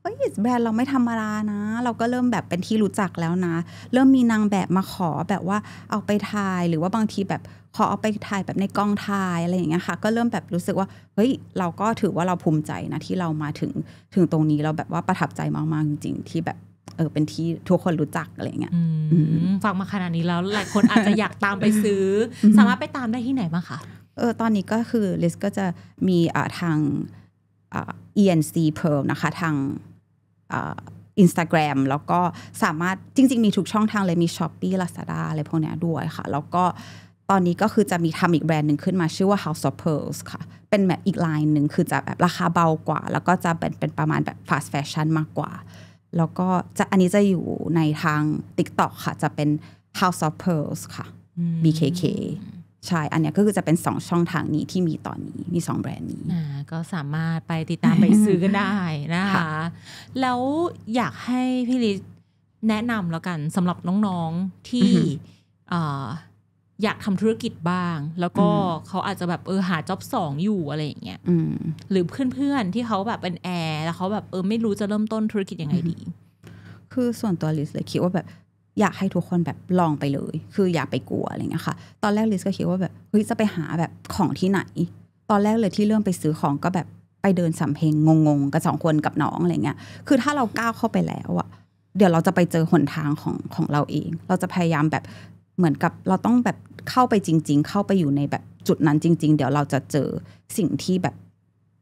เฮ้ยแบรนด์เราไม่ธรรมดานะเราก็เริ่มแบบเป็นที่รู้จักแล้วนะเริ่มมีนางแบบมาขอแบบว่าเอาไปถ่ายหรือว่าบางทีแบบพอเอาไปถ่ายแบบในกองถ่ายอะไรอย่างเงี้ยค่ะ ก็เริ่มแบบรู้สึกว่าเฮ้ยเราก็ถือว่าเราภูมิใจนะที่เรามาถึงถึงตรงนี้เราแบบว่าประทับใจมากๆจริงๆที่แบบเออเป็นที่ทุกคนรู้จักอะไรเงี้ยฟังมาขนาดนี้แล้วหลายคนอาจจะอยากตามไปซื้อ สามารถไปตามได้ที่ไหนบ้างคะเออตอนนี้ก็คือลิสก็จะมีอ่าทางอ่า ENC Pearl นะคะทางอ่าินสตาแกรมแล้วก็สามารถจริงๆ มีทุกช่องทางเลยมี s h อ p e e Lazada อะไรพวกเนี้ยด้วยค่ะ แล้วก็ตอนนี้ก็คือจะมีทำอีกแบรนด์หนึ่งขึ้นมา ชื่อว่า House of Pearls ค่ะ เป็นแบบอีกไลน์หนึ่งคือจะแบบราคาเบากว่า แล้วก็จะเป็นเป็นประมาณแบบ fast fashion มากกว่า แล้วก็จะอันนี้จะอยู่ในทาง TikTok ค่ะจะเป็น House of Pearls ค่ะ BKK ใช่ อันนี้ก็คือจะเป็นสองช่องทางนี้ที่มีตอนนี้มีสองแบรนด์นี้ก็สามารถไปติดตามไปซื้อกันได้นะคะ แล้วอยากให้พี่ลิแนะนำแล้วกันสำหรับน้องๆที่อยากทำธุรกิจบ้าง แล้วก็เขาอาจจะแบบเออหาจ็อบสองอยู่อะไรอย่างเงี้ยหรือเพื่อนๆที่เขาแบบเป็นแอร์แล้วเขาแบบเออไม่รู้จะเริ่มต้นธุรกิจยังไงดี คือส่วนตัวลิสเลยคิดว่าแบบอยากให้ทุกคนแบบลองไปเลย คืออย่าไปกลัวอะไรเงี้ยค่ะ ตอนแรกลิสก็คิดว่าแบบเฮ้ยจะไปหาแบบของที่ไหน ตอนแรกเลยที่เริ่มไปซื้อของก็แบบไปเดินสำเพลงงงๆกับสองคนกับน้องอะไรเงี้ย คือถ้าเราก้าวเข้าไปแล้วอะเดี๋ยวเราจะไปเจอหนทางของของเราเอง เราจะพยายามแบบเหมือนกับเราต้องแบบเข้าไปจริง ๆ เข้าไปอยู่ในแบบจุดนั้นจริง ๆ เดี๋ยวเราจะเจอสิ่งที่แบบ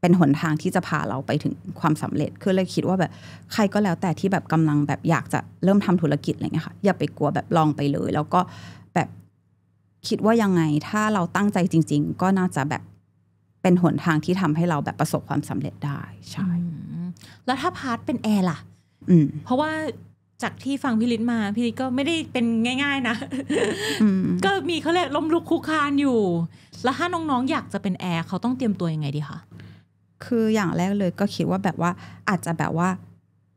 เป็นหนทางที่จะพาเราไปถึงความสำเร็จ คือเลยคิดว่าแบบ ใครก็แล้วแต่ที่แบบกำลังแบบอยากจะเริ่มทำธุรกิจอะไรเงี้ยค่ะอย่าไปกลัวแบบลองไปเลย แล้วก็แบบคิดว่ายังไงถ้าเราตั้งใจจริง ๆ ก็น่าจะแบบเป็นหนทางที่ทำให้เราแบบประสบความสำเร็จได้ ใช่แล้วถ้าพาร์ทเป็นแอร์ล่ะ อืม เพราะว่าจากที่ฟังพี่ลิศมา พี่ลิศก็ไม่ได้เป็นง่าย ๆ นะ ก็มีเขาเรียกล้มลุกคุกคานอยู่แล้วถ้าน้องๆ อยากจะเป็นแอร์เขาต้องเตรียมตัวยังไงดีคะคืออย่างแรกเลยก็คิดว่าแบบว่า อาจจะแบบว่า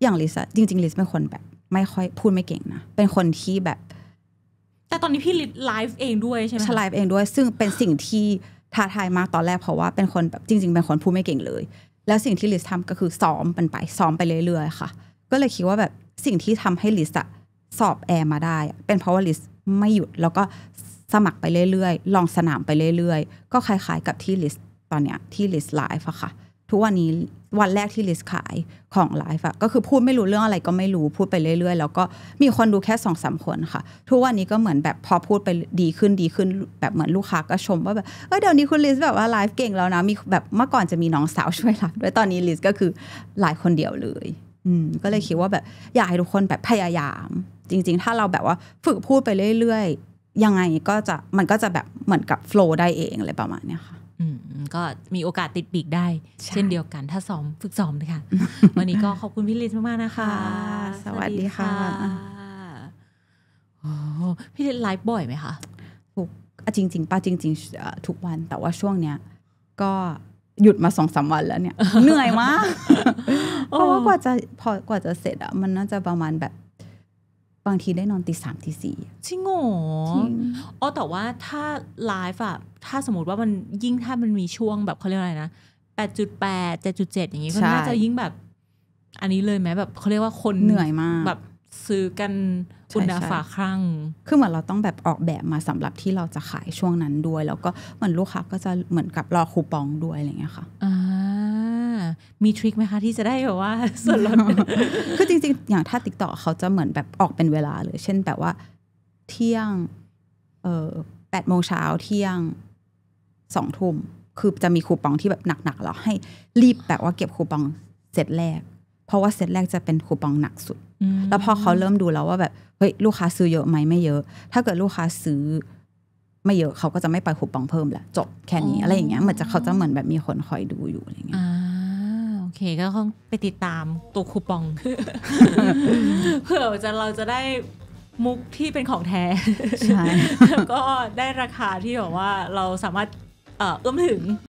อย่างลิศจริงๆลิศเป็นคนแบบไม่ค่อยพูดไม่เก่งนะ เป็นคนที่แบบ แต่ตอนนี้พี่ลิศไลฟ์เองด้วยใช่ไหมชไลฟ์เองด้วย ซึ่งเป็นสิ่งที่ท้าทายมากตอนแรกเพราะว่าเป็นคนแบบจริง ๆ เป็นคนพูดไม่เก่งเลย แล้วสิ่งที่ลิศทำก็คือซ้อมมันไปซ้อมไปเรื่อยๆค่ะ ก็เลยคิดว่าแบบสิ่งที่ทำให้ลิสอะสอบแอร์มาได้ เป็นเพราะว่าลิสไม่หยุดแล้วก็สมัครไปเรื่อยๆ ลองสนามไปเรื่อยๆ ก็คล้ายๆกับที่ลิสตอนเนี้ยที่ลิสไลฟ์อะค่ะทุกวันนี้วันแรกที่ลิสขายของไลฟ์อะก็คือพูดไม่รู้เรื่องอะไรก็ไม่รู้พูดไปเรื่อยๆ แล้วก็มีคนดูแค่สองสามคนค่ะทุกวันนี้ก็เหมือนแบบพอพูดไปดีขึ้นดีขึ้นแบบเหมือนลูกค้าก็ชม ว่าแบบเออเดี๋ยวนี้คุณลิสแบบว่าไลฟ์เก่งแล้วนะมีแบบเมื่อก่อนจะมีน้องสาวช่วยรับด้วยตอนนี้ลิสก็คือหลายคนเดียวเลยอืมก็เลยคิดว่าแบบอยากให้ทุกคนแบบพยายาม จริง ๆ ถ้าเราแบบว่าฝึกพูดไปเรื่อย ๆ ยังไงก็จะมันก็จะแบบเหมือนกับโฟล์ได้เองอะไรประมาณเนี้ยค่ะก็มีโอกาสติดปีกได้ เช่นเดียวกันถ้าซ้อมฝึกซ้อมเลยค่ะวันนี้ก็ขอบคุณพี่ลิศมาก ๆ นะคะ สวัสดีค่ะพี่ลิศไลฟ์บ่อยไหมคะทุกจริง ๆป้าจริงๆทุกวันแต่ว่าช่วงเนี้ยก็หยุดมาสองสาวันแล้วเนี่ย เหนื่อยมาก เพราะว่ากว่าจะพอกว่าจะเสร็จอะมันน่าจะประมาณแบบบางทีได้นอนตีสามตีสี่จริงโง่อ๋อแต่ว่าถ้าไลฟ์อะถ้าสมมติว่ามันยิ่งถ้ามันมีช่วงแบบเขาเรียกอะไรนะแปดจุดแปดเจ็ดจุดเจ็ดอย่างงี้ ก็น่าจะยิ่งแบบอันนี้เลยไหมแบบเขาเรียกว่าคนเหนื่อยมากแบบซื้อกันคุณดาฝาคลั่งคือเหมือนเราต้องแบบออกแบบมาสำหรับที่เราจะขายช่วงนั้นด้วย แล้วก็เหมือนลูกค้าก็จะเหมือนกับรอคูปองด้วยอะไรเงี้ยค่ะอ่ามีทริคไหมคะที่จะได้แบบว่า ส่วนลด คือจริงๆ อย่างถ้าติ๊กต็อเขาจะเหมือนแบบออกเป็นเวลาเลยเช่นแบบว่าเที่ยงเออแปดโมงเช้าเที่ยงสองทุ่ม คือจะมีคูปองที่แบบหนักๆแล้วให้รีบแบบว่าเก็บคูปองเซตแรก เพราะว่าเซตแรกจะเป็นคูปองหนักสุดแล้วพอเขาเริ่มดูแล้วว่า แบบเฮ้ยลูกค้าซื้อเยอะไหมไม่เยอะ ถ้าเกิดลูกค้าซื้อไม่เยอะเขาก็จะไม่ไปุูปองเพิ่มแหละจบแค่นี้อะไรอย่างเงี้ยเหมือนจะเขาจะเหมือนแบบมีคนคอยดูอยู่อะไรเงี้ยอ่าโอเคก็ต้องไปติดตามตัวคูปองเผื่อจะเราจะได้มุกที่เป็นของแท้ใช่ก็ได้ราคาที่แบบว่าเราสามารถเอื้อมถึง